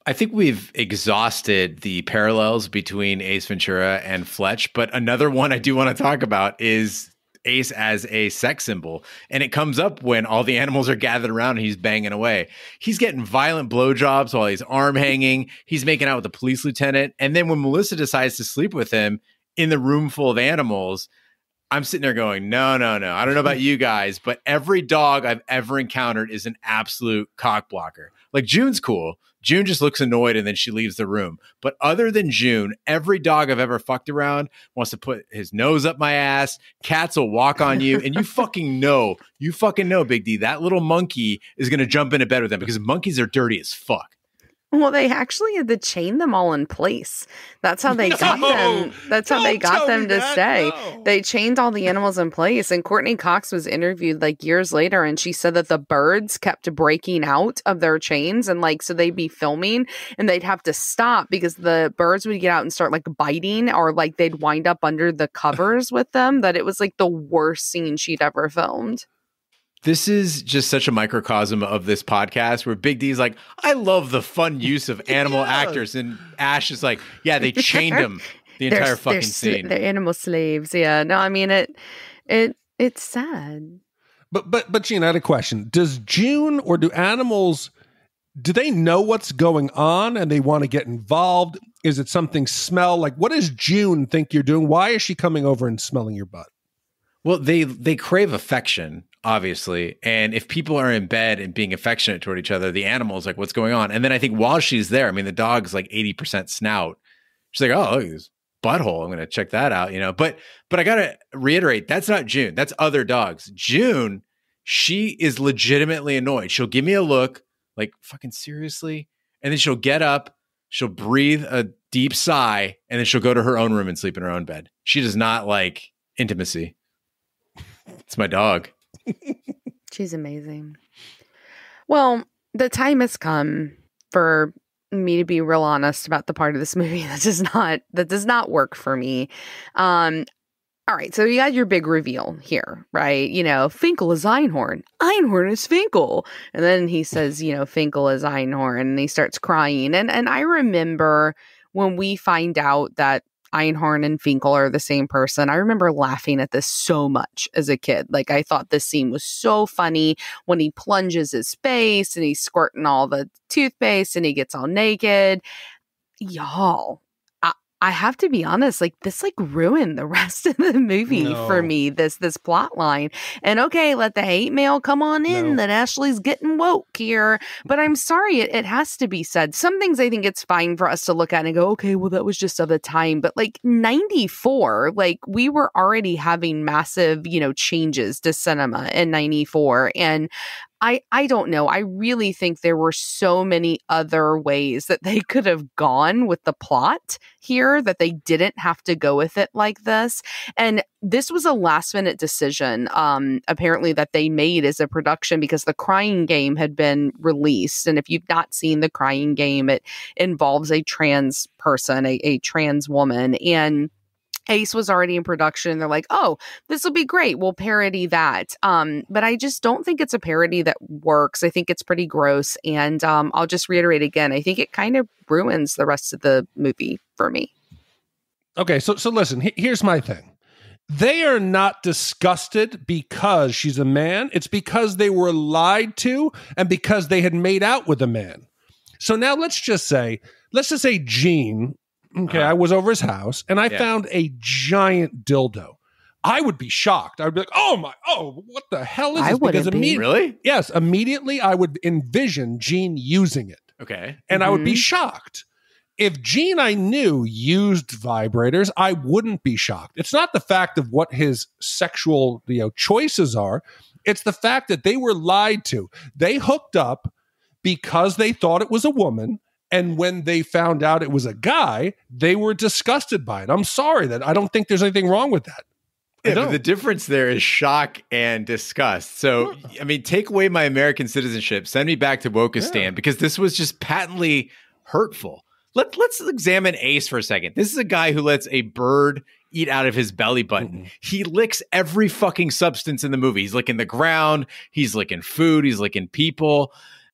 Speaker 1: I think we've exhausted the parallels between Ace Ventura and Fletch, but another one I do want to talk about is Ace as a sex symbol. And it comes up when all the animals are gathered around and he's banging away. He's getting violent blowjobs while he's arm hanging. He's making out with the police lieutenant. And then when Melissa decides to sleep with him in the room full of animals, I'm sitting there going, no, no, no. I don't know about you guys, but every dog I've ever encountered is an absolute cock blocker. Like June's cool June just looks annoyed and then she leaves the room. But other than June, every dog I've ever fucked around wants to put his nose up my ass. Cats will walk on you, and you fucking know, you fucking know, Big D, that little monkey is gonna jump into bed with them because monkeys are dirty as fuck.
Speaker 2: Well, they actually had to chain them all in place. That's how they no, got them. That's how they got them to that, stay. No. They chained all the animals in place. And Courtney Cox was interviewed like years later, and she said that the birds kept breaking out of their chains. And like, so they'd be filming and they'd have to stop because the birds would get out and start like biting, or like they'd wind up under the covers with them. That it was like the worst scene she'd ever filmed.
Speaker 1: This is just such a microcosm of this podcast where Big D's like, I love the fun use of animal yeah. actors. And Ash is like, yeah, they chained him the entire they're, fucking they're scene. They're
Speaker 2: animal slaves. Yeah. No, I mean, it, it, it's sad.
Speaker 5: But, but, but Gene, I had a question. Does June or do animals, do they know what's going on and they want to get involved? Is it something smell? Like, what does June think you're doing? Why is she coming over and smelling your butt? Well, they, they crave affection
Speaker 1: obviously. And if people are in bed and being affectionate toward each other, the animal's like, what's going on? And then I think while she's there, I mean, the dog's like 80% snout. She's like, oh, his butthole. I'm going to check that out, you know? But, but I got to reiterate, that's not June. That's other dogs. June, she is legitimately annoyed. She'll give me a look like, fucking seriously? And then she'll get up, she'll breathe a deep sigh, and then she'll go to her own room and sleep in her own bed. She does not like intimacy. It's my dog.
Speaker 2: She's amazing. Well, the time has come for me to be real honest about the part of this movie that does not that does not work for me. Um all right, so you got your big reveal here, right? You know, Finkel is Einhorn. Einhorn is Finkel. And then he says, you know, Finkel is Einhorn and he starts crying. And and I remember when we find out that Einhorn and Finkel are the same person. I remember laughing at this so much as a kid. Like I thought this scene was so funny when he plunges his face and he's squirting all the toothpaste and he gets all naked. Y'all, I have to be honest, like this like ruined the rest of the movie no. for me, this this plot line. And okay, let the hate mail come on in no. that Ashley's getting woke here. But I'm sorry, it, it has to be said. Some things I think it's fine for us to look at and go, okay, well, that was just of the time. But like 94, like we were already having massive, you know, changes to cinema in 94. And I I don't know. I really think there were so many other ways that they could have gone with the plot here that they didn't have to go with it like this. And this was a last minute decision um apparently that they made as a production because The Crying Game had been released and if you've not seen The Crying Game it involves a trans person, a, a trans woman and Ace was already in production. They're like, oh, this will be great. We'll parody that. Um, but I just don't think it's a parody that works. I think it's pretty gross. And um, I'll just reiterate again, I think it kind of ruins the rest of the movie for me.
Speaker 5: Okay, so so listen, he, here's my thing. They are not disgusted because she's a man. It's because they were lied to and because they had made out with a man. So now let's just say, let's just say Gene Okay, uh-huh. I was over his house and I yeah. found a giant dildo. I would be shocked. I would be like, "Oh my, oh, what the hell is I this?" Because really, yes, immediately I would envision Gene using it.
Speaker 1: Okay, and mm-hmm. I would be mm-hmm.
Speaker 5: shocked if Gene I knew used vibrators. I wouldn't be shocked. It's not the fact of what his sexual you know choices are. It's the fact that they were lied to. They hooked up because they thought it was a woman and when they found out it was a guy, they were disgusted by it. I'm sorry that I don't think there's anything wrong with that.
Speaker 1: Yeah, the difference there is shock and disgust. So, I mean, take away my American citizenship, send me back to Wokistan yeah. because this was just patently hurtful. Let, let's examine Ace for a second. This is a guy who lets a bird eat out of his belly button. Mm-hmm. He licks every fucking substance in the movie. He's licking the ground, he's licking food, he's licking people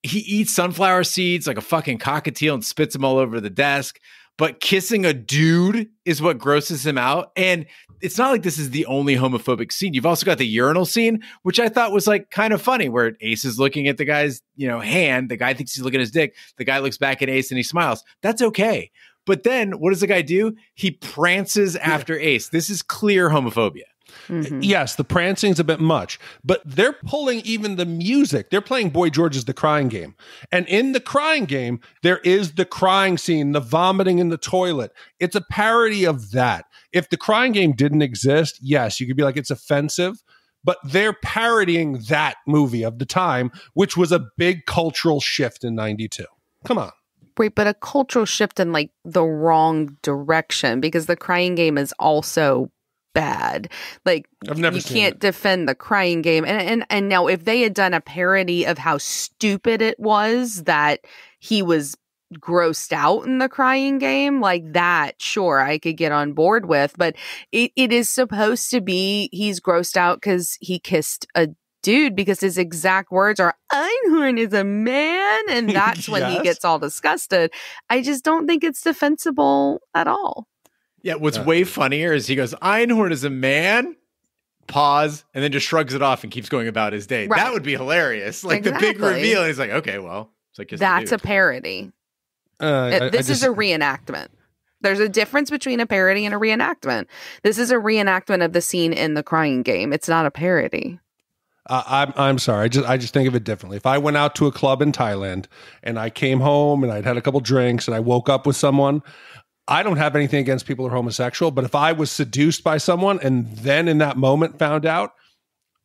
Speaker 1: he eats sunflower seeds like a fucking cockatiel and spits them all over the desk. But kissing a dude is what grosses him out. And it's not like this is the only homophobic scene. You've also got the urinal scene, which I thought was like kind of funny, where Ace is looking at the guy's, you know, hand. The guy thinks he's looking at his dick. The guy looks back at Ace and he smiles. That's okay. But then what does the guy do? He prances after Ace. This is clear homophobia. Mm-hmm. Yes, the prancing's a bit much, but
Speaker 5: they're pulling even the music. They're playing Boy George's The Crying Game. And in The Crying Game, there is the crying scene, the vomiting in the toilet. It's a parody of that. If The Crying Game didn't exist, yes, you could be like, it's offensive but they're parodying that movie of the time, which was a big cultural shift in 92. Come on.
Speaker 2: Wait, but a cultural shift in like the wrong direction because the crying game is also bad. Like I've never you can't it. defend the crying game. And and and now if they had done a parody of how stupid it was that he was grossed out in the crying game like that sure i could get on board with but it, it is supposed to be he's grossed out because he kissed a dude because his exact words are einhorn is a man and that's yes. when he gets all disgusted i just don't think it's defensible at all
Speaker 1: yeah, what's uh, way funnier is he goes, Einhorn is a man, pause, and then just shrugs it off and keeps going about his day. Right. That would be hilarious. Like exactly. the big reveal. And he's like, okay, well, it's like that's a
Speaker 2: parody.
Speaker 1: Uh, it, I, this I just, is a
Speaker 2: reenactment. There's a difference between a parody and a reenactment. This is a reenactment of the scene in the crying game. It's not a parody.
Speaker 5: Uh, I'm I'm sorry. I just I just think of it differently. If I went out to a club in Thailand and I came home and I'd had a couple drinks and I woke up with someone, I don't have anything against people who are homosexual, but if I was seduced by someone and then in that moment found out,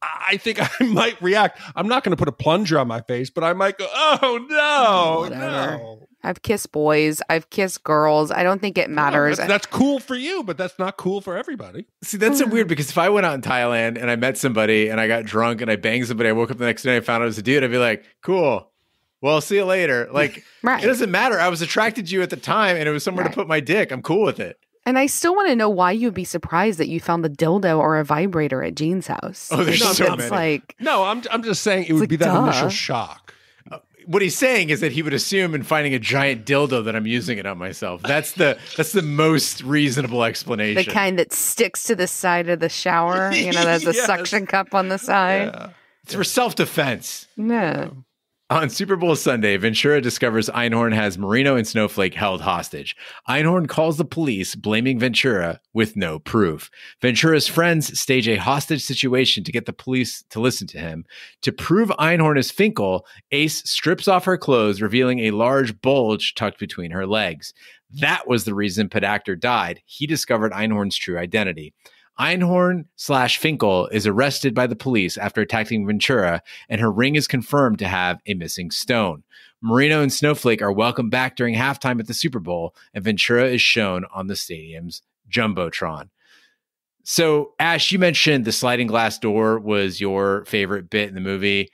Speaker 5: I think I might react. I'm not going to put a plunger on my face, but I might go, "Oh no, Whatever.
Speaker 2: no." I've kissed boys. I've kissed girls. I don't think it matters. No, that's, that's,
Speaker 5: cool for you, but that's not cool for everybody.
Speaker 1: See, that's so mm. weird because if I went out in Thailand and I met somebody and I got drunk and I banged somebody, I woke up the next day and I found out it was a dude, I'd be like, cool well, I'll see you later. Like, right. it doesn't matter. I was attracted to you at the time and it was somewhere right. to put my dick. I'm cool with it.
Speaker 2: And I still want to know why you'd be surprised that you found the dildo or a vibrator at Jean's house. Oh, there's so many. Like,
Speaker 1: no, I'm, I'm just saying it would like, be that duh. initial shock. Uh, what he's saying is that he would assume in finding a giant dildo that I'm using it on myself. That's the that's the most reasonable explanation. The kind
Speaker 2: that sticks to the side of the shower. You know, there's a yes. suction cup on the side. Yeah.
Speaker 1: It's for self defense. No. Yeah. Um, on Super Bowl Sunday, Ventura discovers Einhorn has Marino and Snowflake held hostage. Einhorn calls the police, blaming Ventura with no proof. Ventura's friends stage a hostage situation to get the police to listen to him. To prove Einhorn is Finkel, Ace strips off her clothes, revealing a large bulge tucked between her legs. That was the reason Pedactor died. He discovered Einhorn's true identity. Einhorn slash Finkel is arrested by the police after attacking Ventura, and her ring is confirmed to have a missing stone. Marino and Snowflake are welcomed back during halftime at the Super Bowl, and Ventura is shown on the stadium's Jumbotron. So, Ash, you mentioned the sliding glass door was your favorite bit in the movie.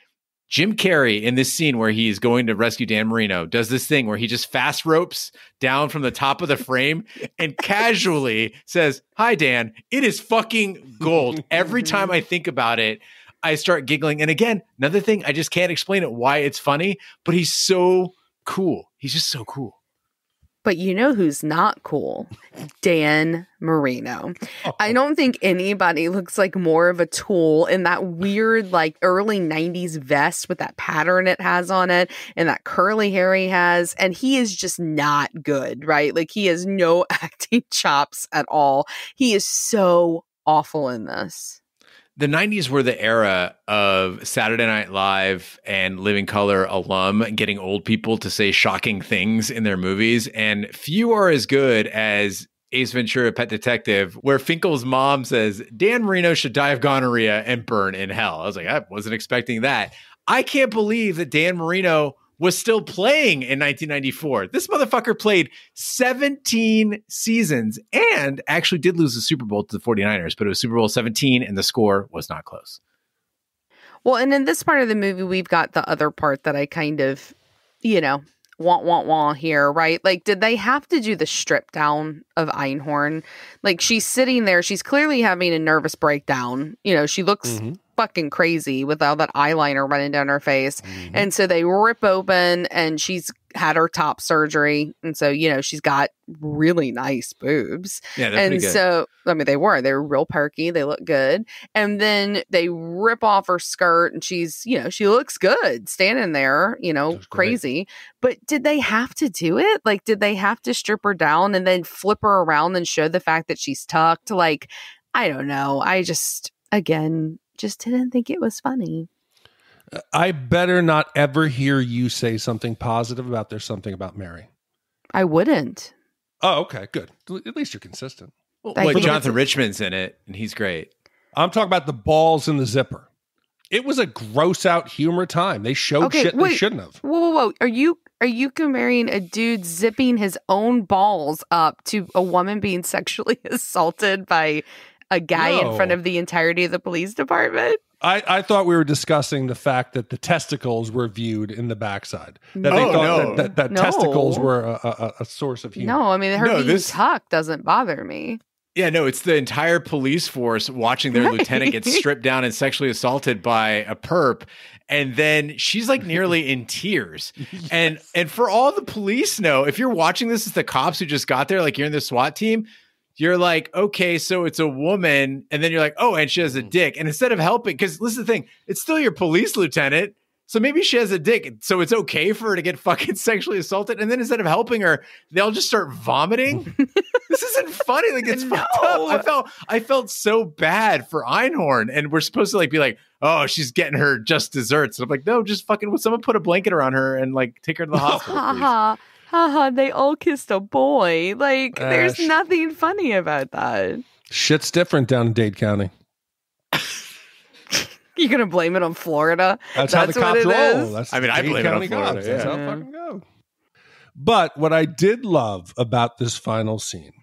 Speaker 1: Jim Carrey in this scene where he's going to rescue Dan Marino does this thing where he just fast ropes down from the top of the frame and casually says, Hi, Dan. It is fucking gold. Every time I think about it, I start giggling. And again, another thing, I just can't explain it why it's funny, but he's so cool. He's just so cool. But
Speaker 2: you know who's not cool? Dan Marino. Oh. I don't think anybody looks like more of a tool in that weird, like early 90s vest with that pattern it has on it and that curly hair he has. And he is just not good, right? Like he has no acting chops at all. He is so awful in this
Speaker 1: the 90s were the era of Saturday Night Live and Living Color alum getting old people to say shocking things in their movies. And few are as good as Ace Ventura Pet Detective, where Finkel's mom says, Dan Marino should die of gonorrhea and burn in hell. I was like, I wasn't expecting that. I can't believe that Dan Marino was still playing in 1994. This motherfucker played 17 seasons and actually did lose the Super Bowl to the 49ers, but it was Super Bowl 17 and the score was not close. Well,
Speaker 2: and in this part of the movie, we've got the other part that I kind of, you know, want, want, want here, right? Like, did they have to do the strip down of Einhorn? Like, she's sitting there, she's clearly having a nervous breakdown. You know, she looks. Mm-hmm fucking crazy with all that eyeliner running down her face. Mm-hmm. And so they rip open and she's had her top surgery. And so, you know, she's got really nice boobs. Yeah, and so, I mean, they were, they were real perky. They look good. And then they rip off her skirt and she's, you know, she looks good standing there, you know, crazy. But did they have to do it? Like, did they have to strip her down and then flip her around and show the fact that she's tucked? Like, I don't know. I just, again, just didn't think it was funny.
Speaker 5: I better not ever hear you say something positive about there's something about Mary.
Speaker 2: I wouldn't.
Speaker 5: Oh, okay, good. At least you're consistent.
Speaker 2: Well, like Jonathan
Speaker 5: Richmond's in it, and he's great. I'm talking about the balls in the zipper. It was a gross out humor time. They showed okay, shit wait, they shouldn't have.
Speaker 2: Whoa, whoa, whoa! Are you are you comparing a dude zipping his own balls up to a woman being sexually assaulted by a guy no. in front of the entirety of the police
Speaker 5: department? I, I thought we were discussing the fact that the testicles were viewed in the backside. That no, they thought no. that, that, that no. testicles were a, a, a, source of
Speaker 2: humor. No, I mean, her no, being this... tucked doesn't bother me.
Speaker 1: Yeah, no, it's the entire police force watching their right. lieutenant get stripped down and sexually assaulted by a perp. And then she's like nearly in tears. yes. And and for all the police know, if you're watching this it's the cops who just got there, like you're in the SWAT team, you're like, okay, so it's a woman, and then you're like, oh, and she has a mm-hmm. dick. And instead of helping, because listen, the thing, it's still your police lieutenant. So maybe she has a dick, so it's okay for her to get fucking sexually assaulted. And then instead of helping her, they'll just start vomiting. this isn't funny. Like it's no. fucked up. I felt I felt so bad for Einhorn, and we're supposed to like be like, oh, she's getting her just desserts. And I'm like, no, just fucking. Will someone put a blanket around her and like take her to the hospital?
Speaker 2: haha, they all kissed a boy. Like, uh, there's sh- nothing funny about that.
Speaker 5: Shit's different down in Dade County.
Speaker 2: You're gonna blame it on Florida. That's, That's how the cops roll. That's I mean, Dade I blame County it on Florida. Cops. Yeah. That's how fucking go.
Speaker 5: But what I did love about this final scene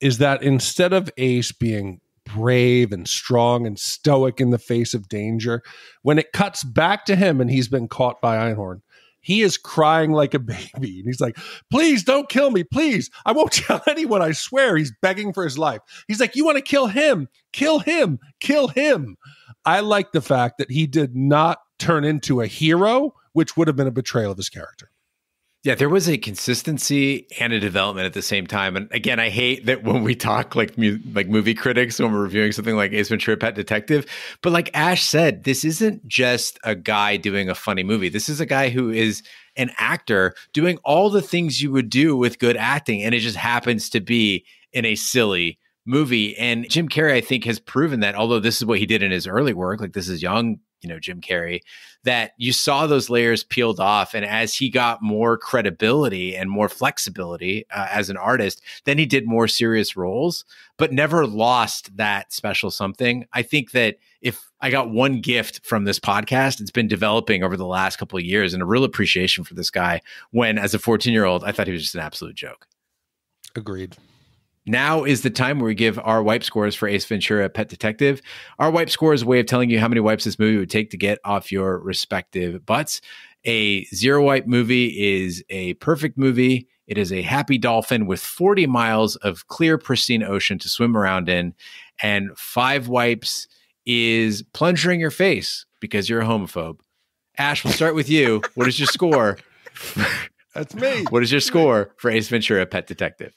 Speaker 5: is that instead of Ace being brave and strong and stoic in the face of danger, when it cuts back to him and he's been caught by Einhorn, he is crying like a baby. And he's like, please don't kill me. Please. I won't tell anyone. I swear. He's begging for his life. He's like, you want to kill him? Kill him. Kill him. I like the fact that he did not turn into a hero, which would have been a betrayal of his character.
Speaker 1: Yeah, there was a consistency and a development at the same time. And again, I hate that when we talk like mu- like movie critics when we're reviewing something like Ace Ventura: Pet Detective, but like Ash said, this isn't just a guy doing a funny movie. This is a guy who is an actor doing all the things you would do with good acting, and it just happens to be in a silly movie. And Jim Carrey, I think, has proven that. Although this is what he did in his early work, like this is young you know Jim Carrey that you saw those layers peeled off and as he got more credibility and more flexibility uh, as an artist then he did more serious roles but never lost that special something i think that if i got one gift from this podcast it's been developing over the last couple of years and a real appreciation for this guy when as a 14 year old i thought he was just an absolute joke agreed now is the time where we give our wipe scores for Ace Ventura Pet Detective. Our wipe score is a way of telling you how many wipes this movie would take to get off your respective butts. A zero wipe movie is a perfect movie. It is a happy dolphin with 40 miles of clear, pristine ocean to swim around in. And five wipes is plunging your face because you're a homophobe. Ash, we'll start with you. What is your score? That's me. What is your score for Ace Ventura Pet Detective?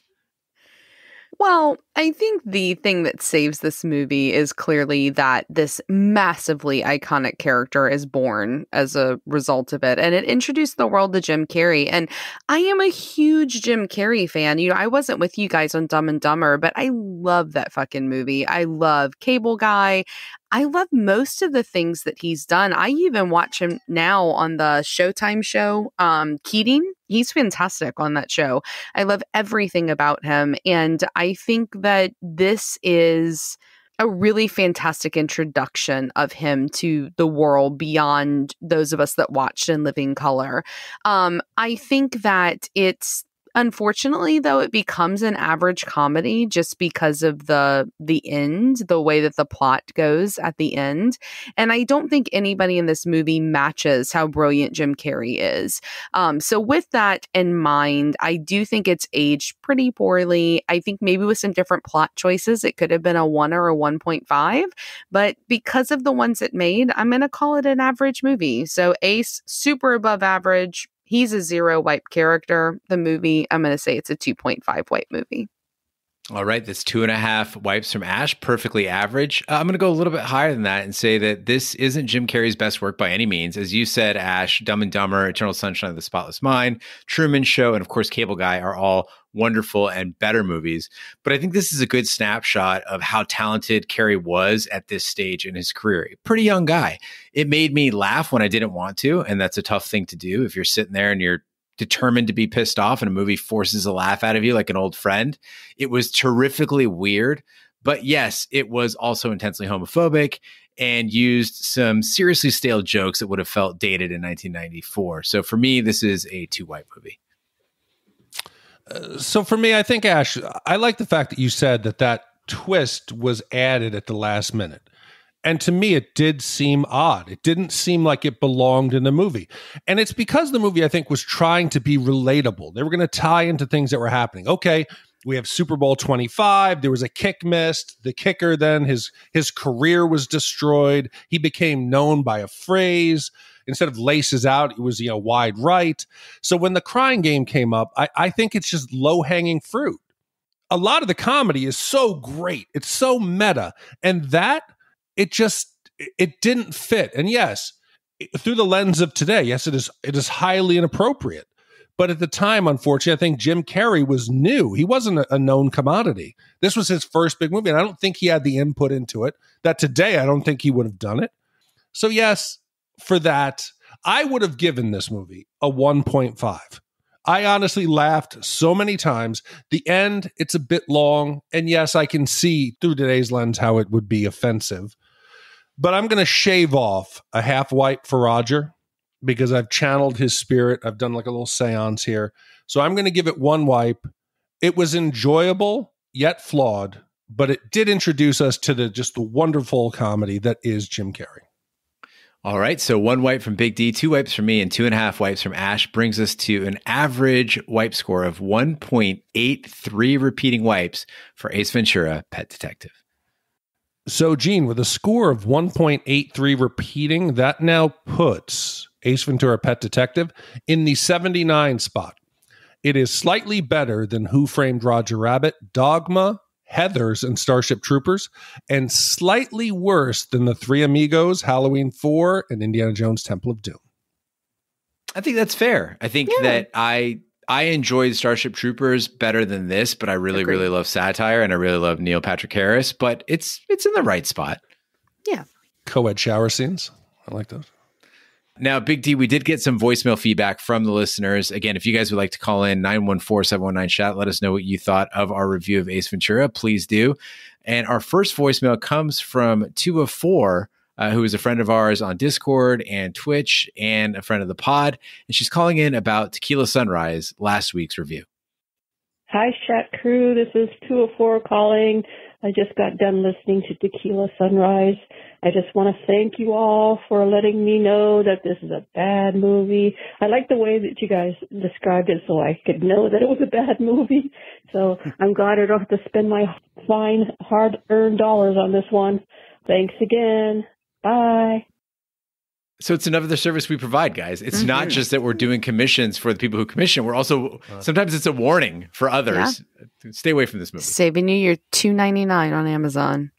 Speaker 2: Well, I think the thing that saves this movie is clearly that this massively iconic character is born as a result of it. And it introduced the world to Jim Carrey. And I am a huge Jim Carrey fan. You know, I wasn't with you guys on Dumb and Dumber, but I love that fucking movie. I love Cable Guy. I love most of the things that he's done. I even watch him now on the Showtime show, um, Keating. He's fantastic on that show. I love everything about him. And I think that this is a really fantastic introduction of him to the world beyond those of us that watched in living color. Um, I think that it's unfortunately though it becomes an average comedy just because of the the end the way that the plot goes at the end and i don't think anybody in this movie matches how brilliant jim carrey is um, so with that in mind i do think it's aged pretty poorly i think maybe with some different plot choices it could have been a 1 or a 1.5 but because of the ones it made i'm going to call it an average movie so ace super above average He's a zero wipe character. The movie, I'm going to say it's a 2.5 wipe movie.
Speaker 1: All right, that's two and a half wipes from Ash, perfectly average. Uh, I'm going to go a little bit higher than that and say that this isn't Jim Carrey's best work by any means. As you said, Ash, Dumb and Dumber, Eternal Sunshine of the Spotless Mind, Truman Show, and of course, Cable Guy are all wonderful and better movies. But I think this is a good snapshot of how talented Carrey was at this stage in his career. Pretty young guy. It made me laugh when I didn't want to, and that's a tough thing to do if you're sitting there and you're determined to be pissed off and a movie forces a laugh out of you like an old friend. It was terrifically weird, but yes, it was also intensely homophobic and used some seriously stale jokes that would have felt dated in 1994. So for me, this is a too white movie.
Speaker 5: Uh, so for me, I think Ash, I like the fact that you said that that twist was added at the last minute. And to me, it did seem odd. It didn't seem like it belonged in the movie. And it's because the movie, I think, was trying to be relatable. They were going to tie into things that were happening. Okay, we have Super Bowl 25. There was a kick missed. The kicker then his his career was destroyed. He became known by a phrase. Instead of laces out, it was you know wide right. So when the crying game came up, I, I think it's just low-hanging fruit. A lot of the comedy is so great. It's so meta. And that it just it didn't fit. And yes, through the lens of today, yes, it is it is highly inappropriate. But at the time, unfortunately, I think Jim Carrey was new. He wasn't a, a known commodity. This was his first big movie, and I don't think he had the input into it that today I don't think he would have done it. So yes, for that, I would have given this movie a 1.5. I honestly laughed so many times. The end, it's a bit long. And yes, I can see through today's lens how it would be offensive but I'm going to shave off a half wipe for Roger because I've channeled his spirit. I've done like a little seance here. So I'm going to give it one wipe. It was enjoyable yet flawed, but it did introduce us to the just the wonderful comedy that is Jim Carrey.
Speaker 1: All right, so one wipe from Big D, two wipes from me, and two and a half wipes from Ash brings us to an average wipe score of 1.83 repeating wipes for Ace Ventura Pet Detective.
Speaker 5: So, Gene, with a score of 1.83 repeating, that now puts Ace Ventura Pet Detective in the 79 spot. It is slightly better than Who Framed Roger Rabbit, Dogma, Heathers, and Starship Troopers, and slightly worse than The Three Amigos, Halloween 4, and Indiana Jones Temple of Doom.
Speaker 1: I think that's fair. I think yeah. that I I enjoyed Starship Troopers better than this, but I really, Agreed. really love satire and I really love Neil Patrick Harris, but it's it's in the right spot.
Speaker 5: Yeah. Co ed shower scenes. I like those.
Speaker 1: Now, Big D, we did get some voicemail feedback from the listeners. Again, if you guys would like to call in 914 719 Shot, let us know what you thought of our review of Ace Ventura. Please do. And our first voicemail comes from 204 uh, who is a friend of ours on Discord and Twitch and a friend of the pod. And she's calling in about Tequila Sunrise, last week's review.
Speaker 3: Hi, chat Crew. This is 204 calling. I just got done listening to Tequila Sunrise. I just want to thank you all for letting me know that this is a bad movie. I like the way that you guys described it so I could know that it was a bad movie. So I'm glad I don't have to spend my fine, hard earned
Speaker 5: dollars on this one. Thanks again. Bye.
Speaker 1: So it's another service we provide, guys. It's mm-hmm. not just that we're doing commissions for the people who commission. We're also uh. sometimes it's a warning for others. Yeah. Stay away from this movie.
Speaker 2: Saving you your two ninety nine on Amazon.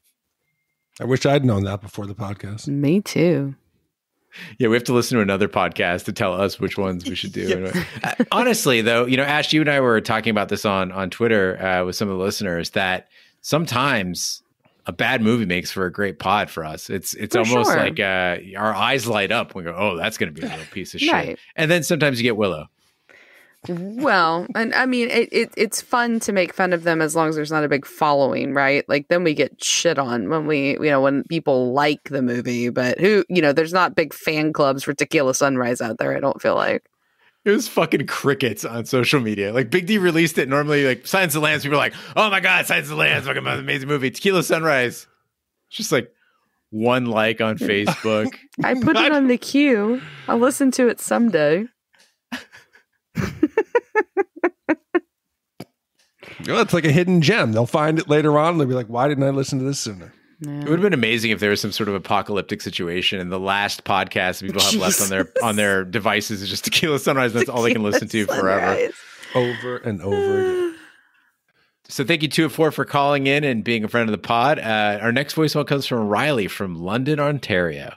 Speaker 1: I wish
Speaker 5: I'd known that before the
Speaker 1: podcast. Me too. Yeah, we have to listen to another podcast to tell us which ones we should do. yes. anyway. Uh, honestly, though, you know, Ash, you and I were talking about this on on Twitter uh, with some of the listeners that sometimes a bad movie makes for a great pod for us. It's it's for almost sure. like uh, our eyes light up. We go, oh, that's going to be a little piece of right. shit. And then sometimes you get Willow.
Speaker 2: Well, and I mean, it, it, it's fun to make fun of them as long as there's not a big following, right? Like then we get shit on when we, you know, when people like the movie, but who, you know, there's not big fan clubs
Speaker 1: for Tequila Sunrise out there. I don't feel like. It was fucking crickets on social media. Like Big D released it. Normally, like Science of the Lands, people were like, "Oh my god, Science of the Lands, fucking amazing movie." Tequila Sunrise. just like one like on Facebook.
Speaker 2: I put it on the queue. I'll listen to it someday.
Speaker 5: well, it's like a hidden gem. They'll find it later on. They'll be like, "Why didn't I listen to this sooner?" It
Speaker 1: would have been amazing if there was some sort of apocalyptic situation, and the last podcast people have Jesus. left on their on their devices is just Tequila Sunrise. and That's tequila all they can listen to sunrise. forever, over and over. so thank you two of four for calling in and being a friend of the pod. Uh, our next voicemail comes from Riley from London, Ontario.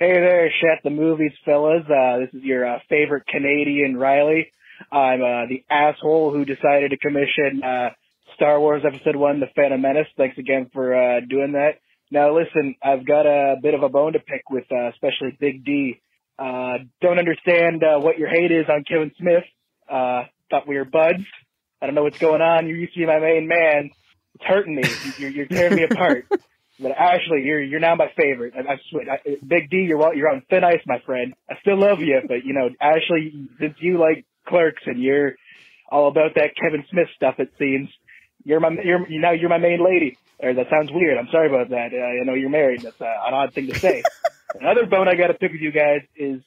Speaker 3: Hey there, Shat the Movies fellas. Uh, this is your uh, favorite Canadian Riley. I'm uh, the asshole who decided to commission uh, Star Wars Episode One: The Phantom Menace. Thanks again for uh, doing that. Now, listen, I've got a bit of a bone to pick with, uh, especially Big D. Uh, don't understand uh, what your hate is on Kevin Smith. Uh, thought we were buds. I don't know what's going on. You used to be my main man. It's hurting me. You're, you're tearing me apart. But actually, you're you're now my favorite. I, I swear, I, Big D, you're you're on thin ice, my friend. I still love you, but you know, Ashley, since you like Clerks and you're all about that Kevin Smith stuff, it seems. You're my, you're, you now you're my main lady. Or that sounds weird. I'm sorry about that. Uh, I know you're married. That's uh, an odd thing to say. Another bone I got to pick with you guys is,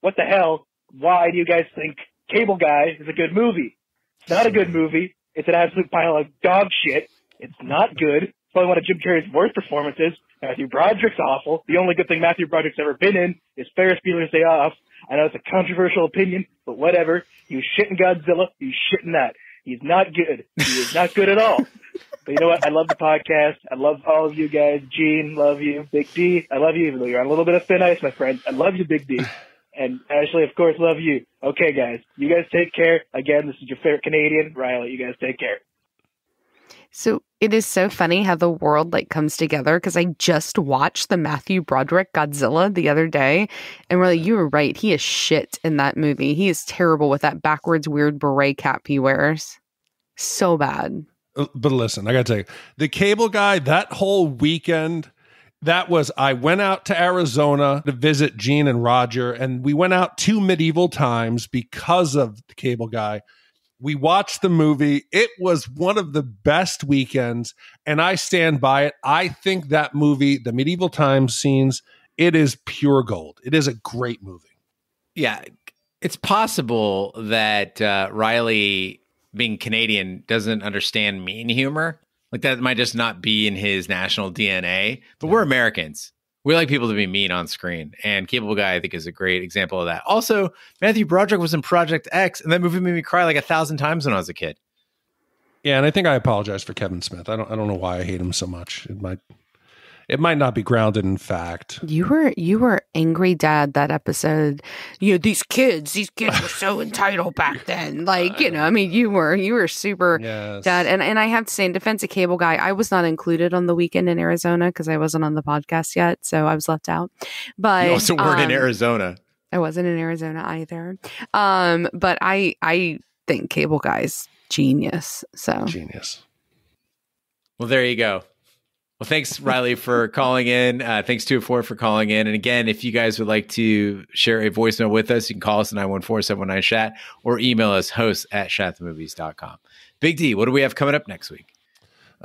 Speaker 3: what the hell? Why do you guys think Cable Guy is a good movie? It's not a good movie. It's an absolute pile of dog shit. It's not good. It's probably one of Jim Carrey's worst performances. Matthew Broderick's awful. The only good thing Matthew Broderick's ever been in is Ferris Bueller's Day Off. I know it's a controversial opinion, but whatever. He was shitting Godzilla. He was shitting that. He's not good. He is not good at all. But you know what? I love the podcast. I love all of you guys. Gene, love you. Big D, I love you, even though you're on a little bit of thin ice, my friend. I love you, Big D. And Ashley, of course, love you. Okay, guys. You guys take care. Again, this is your favorite Canadian, Riley. You guys take care.
Speaker 2: So it is so funny how the world like comes together because I just watched the Matthew Broderick Godzilla the other day, and we're like, mm-hmm. you were right. He is shit in that movie. He is terrible with that backwards weird beret cap he wears. So bad.
Speaker 5: Uh, but listen, I gotta tell you, the cable guy that whole weekend. That was I went out to Arizona to visit Gene and Roger, and we went out two medieval times because of the cable guy we watched the movie. It was one of the best weekends, and I stand by it. I think that movie, the medieval times scenes, it is pure gold. It is a great movie.
Speaker 1: Yeah. It's possible that uh, Riley, being Canadian, doesn't understand mean humor. Like that might just not be in his national DNA, but yeah. we're Americans we like people to be mean on screen. And Capable Guy, I think, is a great example of that. Also, Matthew Broderick was in Project X, and that movie made me cry like a thousand times when I was a kid. Yeah, and I think I apologize for Kevin Smith. I don't I don't know why I hate
Speaker 5: him so much. It might it might not be grounded in fact. You were you were angry
Speaker 2: dad that episode. You know, these kids, these kids were so entitled back then. Like, you know, I mean you were you were super yes. dad. And and I have to say in defense of cable guy, I was not included on the weekend in Arizona because I wasn't on the podcast yet, so I was left out. But you also weren't um, in Arizona. I wasn't in Arizona either. Um, but I I think cable guy's
Speaker 1: genius.
Speaker 2: So genius.
Speaker 1: Well, there you go. Well, thanks, Riley, for calling in. Uh, thanks, 204 for calling in. And again, if you guys would like to share a voicemail with us, you can call us at 914 719 chat or email us host at shatthemovies.com. Big D, what do we have coming up next week?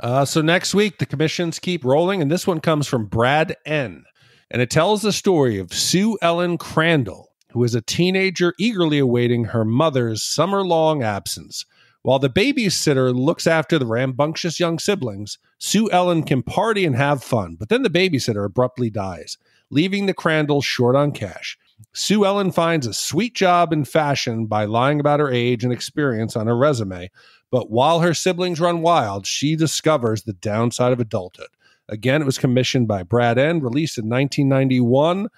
Speaker 5: Uh, so, next week, the commissions keep rolling, and this one comes from Brad N. And it tells the story of Sue Ellen Crandall, who is a teenager eagerly awaiting her mother's summer long absence. While the babysitter looks after the rambunctious young siblings, Sue Ellen can party and have fun, but then the babysitter abruptly dies, leaving the Crandalls short on cash. Sue Ellen finds a sweet job in fashion by lying about her age and experience on her resume, but while her siblings run wild, she discovers the downside of adulthood. Again, it was commissioned by Brad End, released in 1991.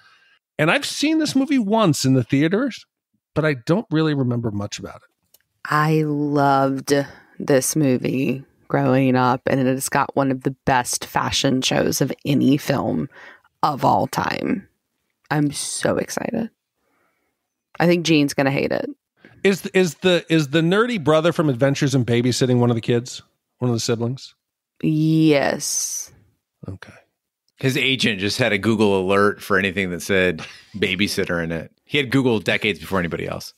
Speaker 5: And I've seen this movie once in the theaters, but I don't really remember much about it.
Speaker 2: I loved this movie growing up, and it has got one of the best fashion shows of any film of all time. I'm so excited. I think Gene's gonna hate it.
Speaker 5: Is is the is the nerdy brother from Adventures in Babysitting one of the kids? One of the siblings? Yes. Okay.
Speaker 1: His agent just had a Google alert for anything that said babysitter in it. He had Google decades before anybody else.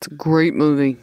Speaker 1: It's a great movie.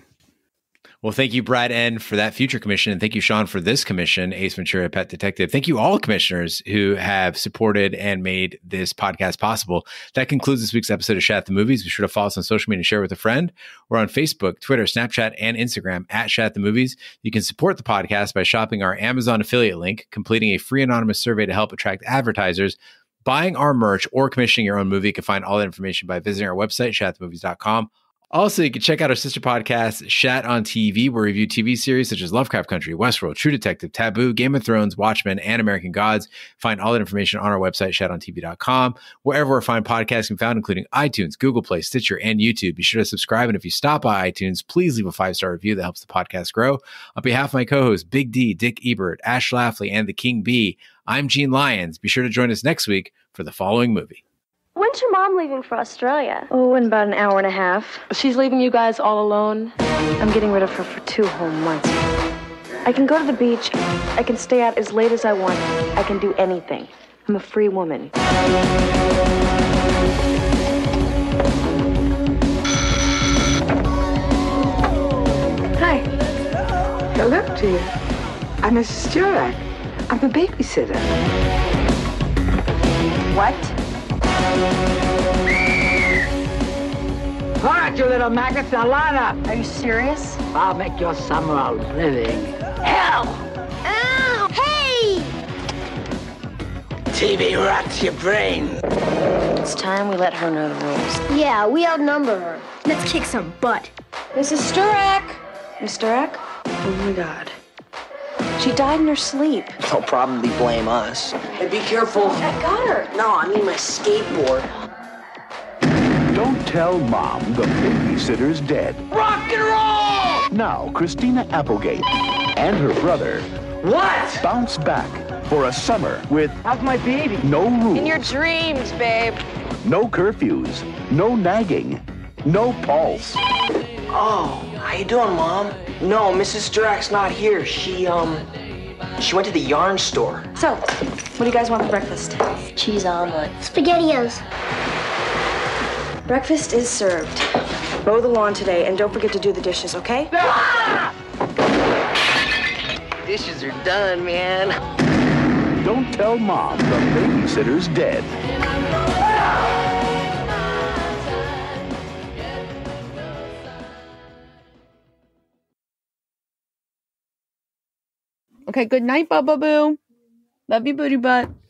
Speaker 1: Well, thank you, Brad N, for that future commission. And thank you, Sean, for this commission, Ace Ventura Pet Detective. Thank you, all commissioners who have supported and made this podcast possible. That concludes this week's episode of Shat the Movies. Be sure to follow us on social media and share with a friend. We're on Facebook, Twitter, Snapchat, and Instagram at Shat the Movies. You can support the podcast by shopping our Amazon affiliate link, completing a free anonymous survey to help attract advertisers buying our merch or commissioning your own movie, you can find all that information by visiting our website, chatthemovies.com. Also, you can check out our sister podcast, Shat on TV, where we review TV series such as Lovecraft Country, Westworld, True Detective, Taboo, Game of Thrones, Watchmen, and American Gods. Find all that information on our website, shatontv.com, wherever our fine podcasts can be found, including iTunes, Google Play, Stitcher, and YouTube. Be sure to subscribe. And if you stop by iTunes, please leave a five star review that helps the podcast grow. On behalf of my co hosts, Big D, Dick Ebert, Ash Laffley, and the King B, I'm Gene Lyons. Be sure to join us next week for the following movie.
Speaker 4: When's your mom leaving for Australia? Oh, in about an hour and a half. She's leaving you guys all alone. I'm getting rid of her for two whole months. I can go to the beach. I can stay out as late as I want. I can do anything. I'm a free woman. Hi. Hello to you. I'm Mrs. Stewart. I'm the
Speaker 3: babysitter.
Speaker 5: What? All right, you little maggots, now line up. Are you serious?
Speaker 4: I'll make your summer a living hell. Ow! Hey! TV rots your brain. It's time we let her know the rules. Yeah, we outnumber her. Let's kick some butt. Mrs. Sturak! Mr. Sturak? Oh my god. She died in her sleep. They'll probably blame us. Hey, be careful. I got her. No, I mean my skateboard. Don't tell mom the babysitter's dead. Rock and roll! Now, Christina Applegate and her brother. What? Bounce back for a summer with. How's my baby? No rules. In your
Speaker 2: dreams, babe.
Speaker 4: No curfews. No nagging. No pulse. Oh. How you doing, Mom? No, Mrs. Durack's not here. She, um, she went to the yarn store.
Speaker 5: So, what do you guys want for breakfast? Cheese omelet. SpaghettiOs.
Speaker 4: Breakfast is served. Mow the lawn today, and don't forget to do the dishes, okay?
Speaker 5: Ah! Dishes are done, man.
Speaker 4: Don't tell Mom the babysitter's dead. Ah!
Speaker 2: Okay, good night, Bubba Boo. Love you, booty butt.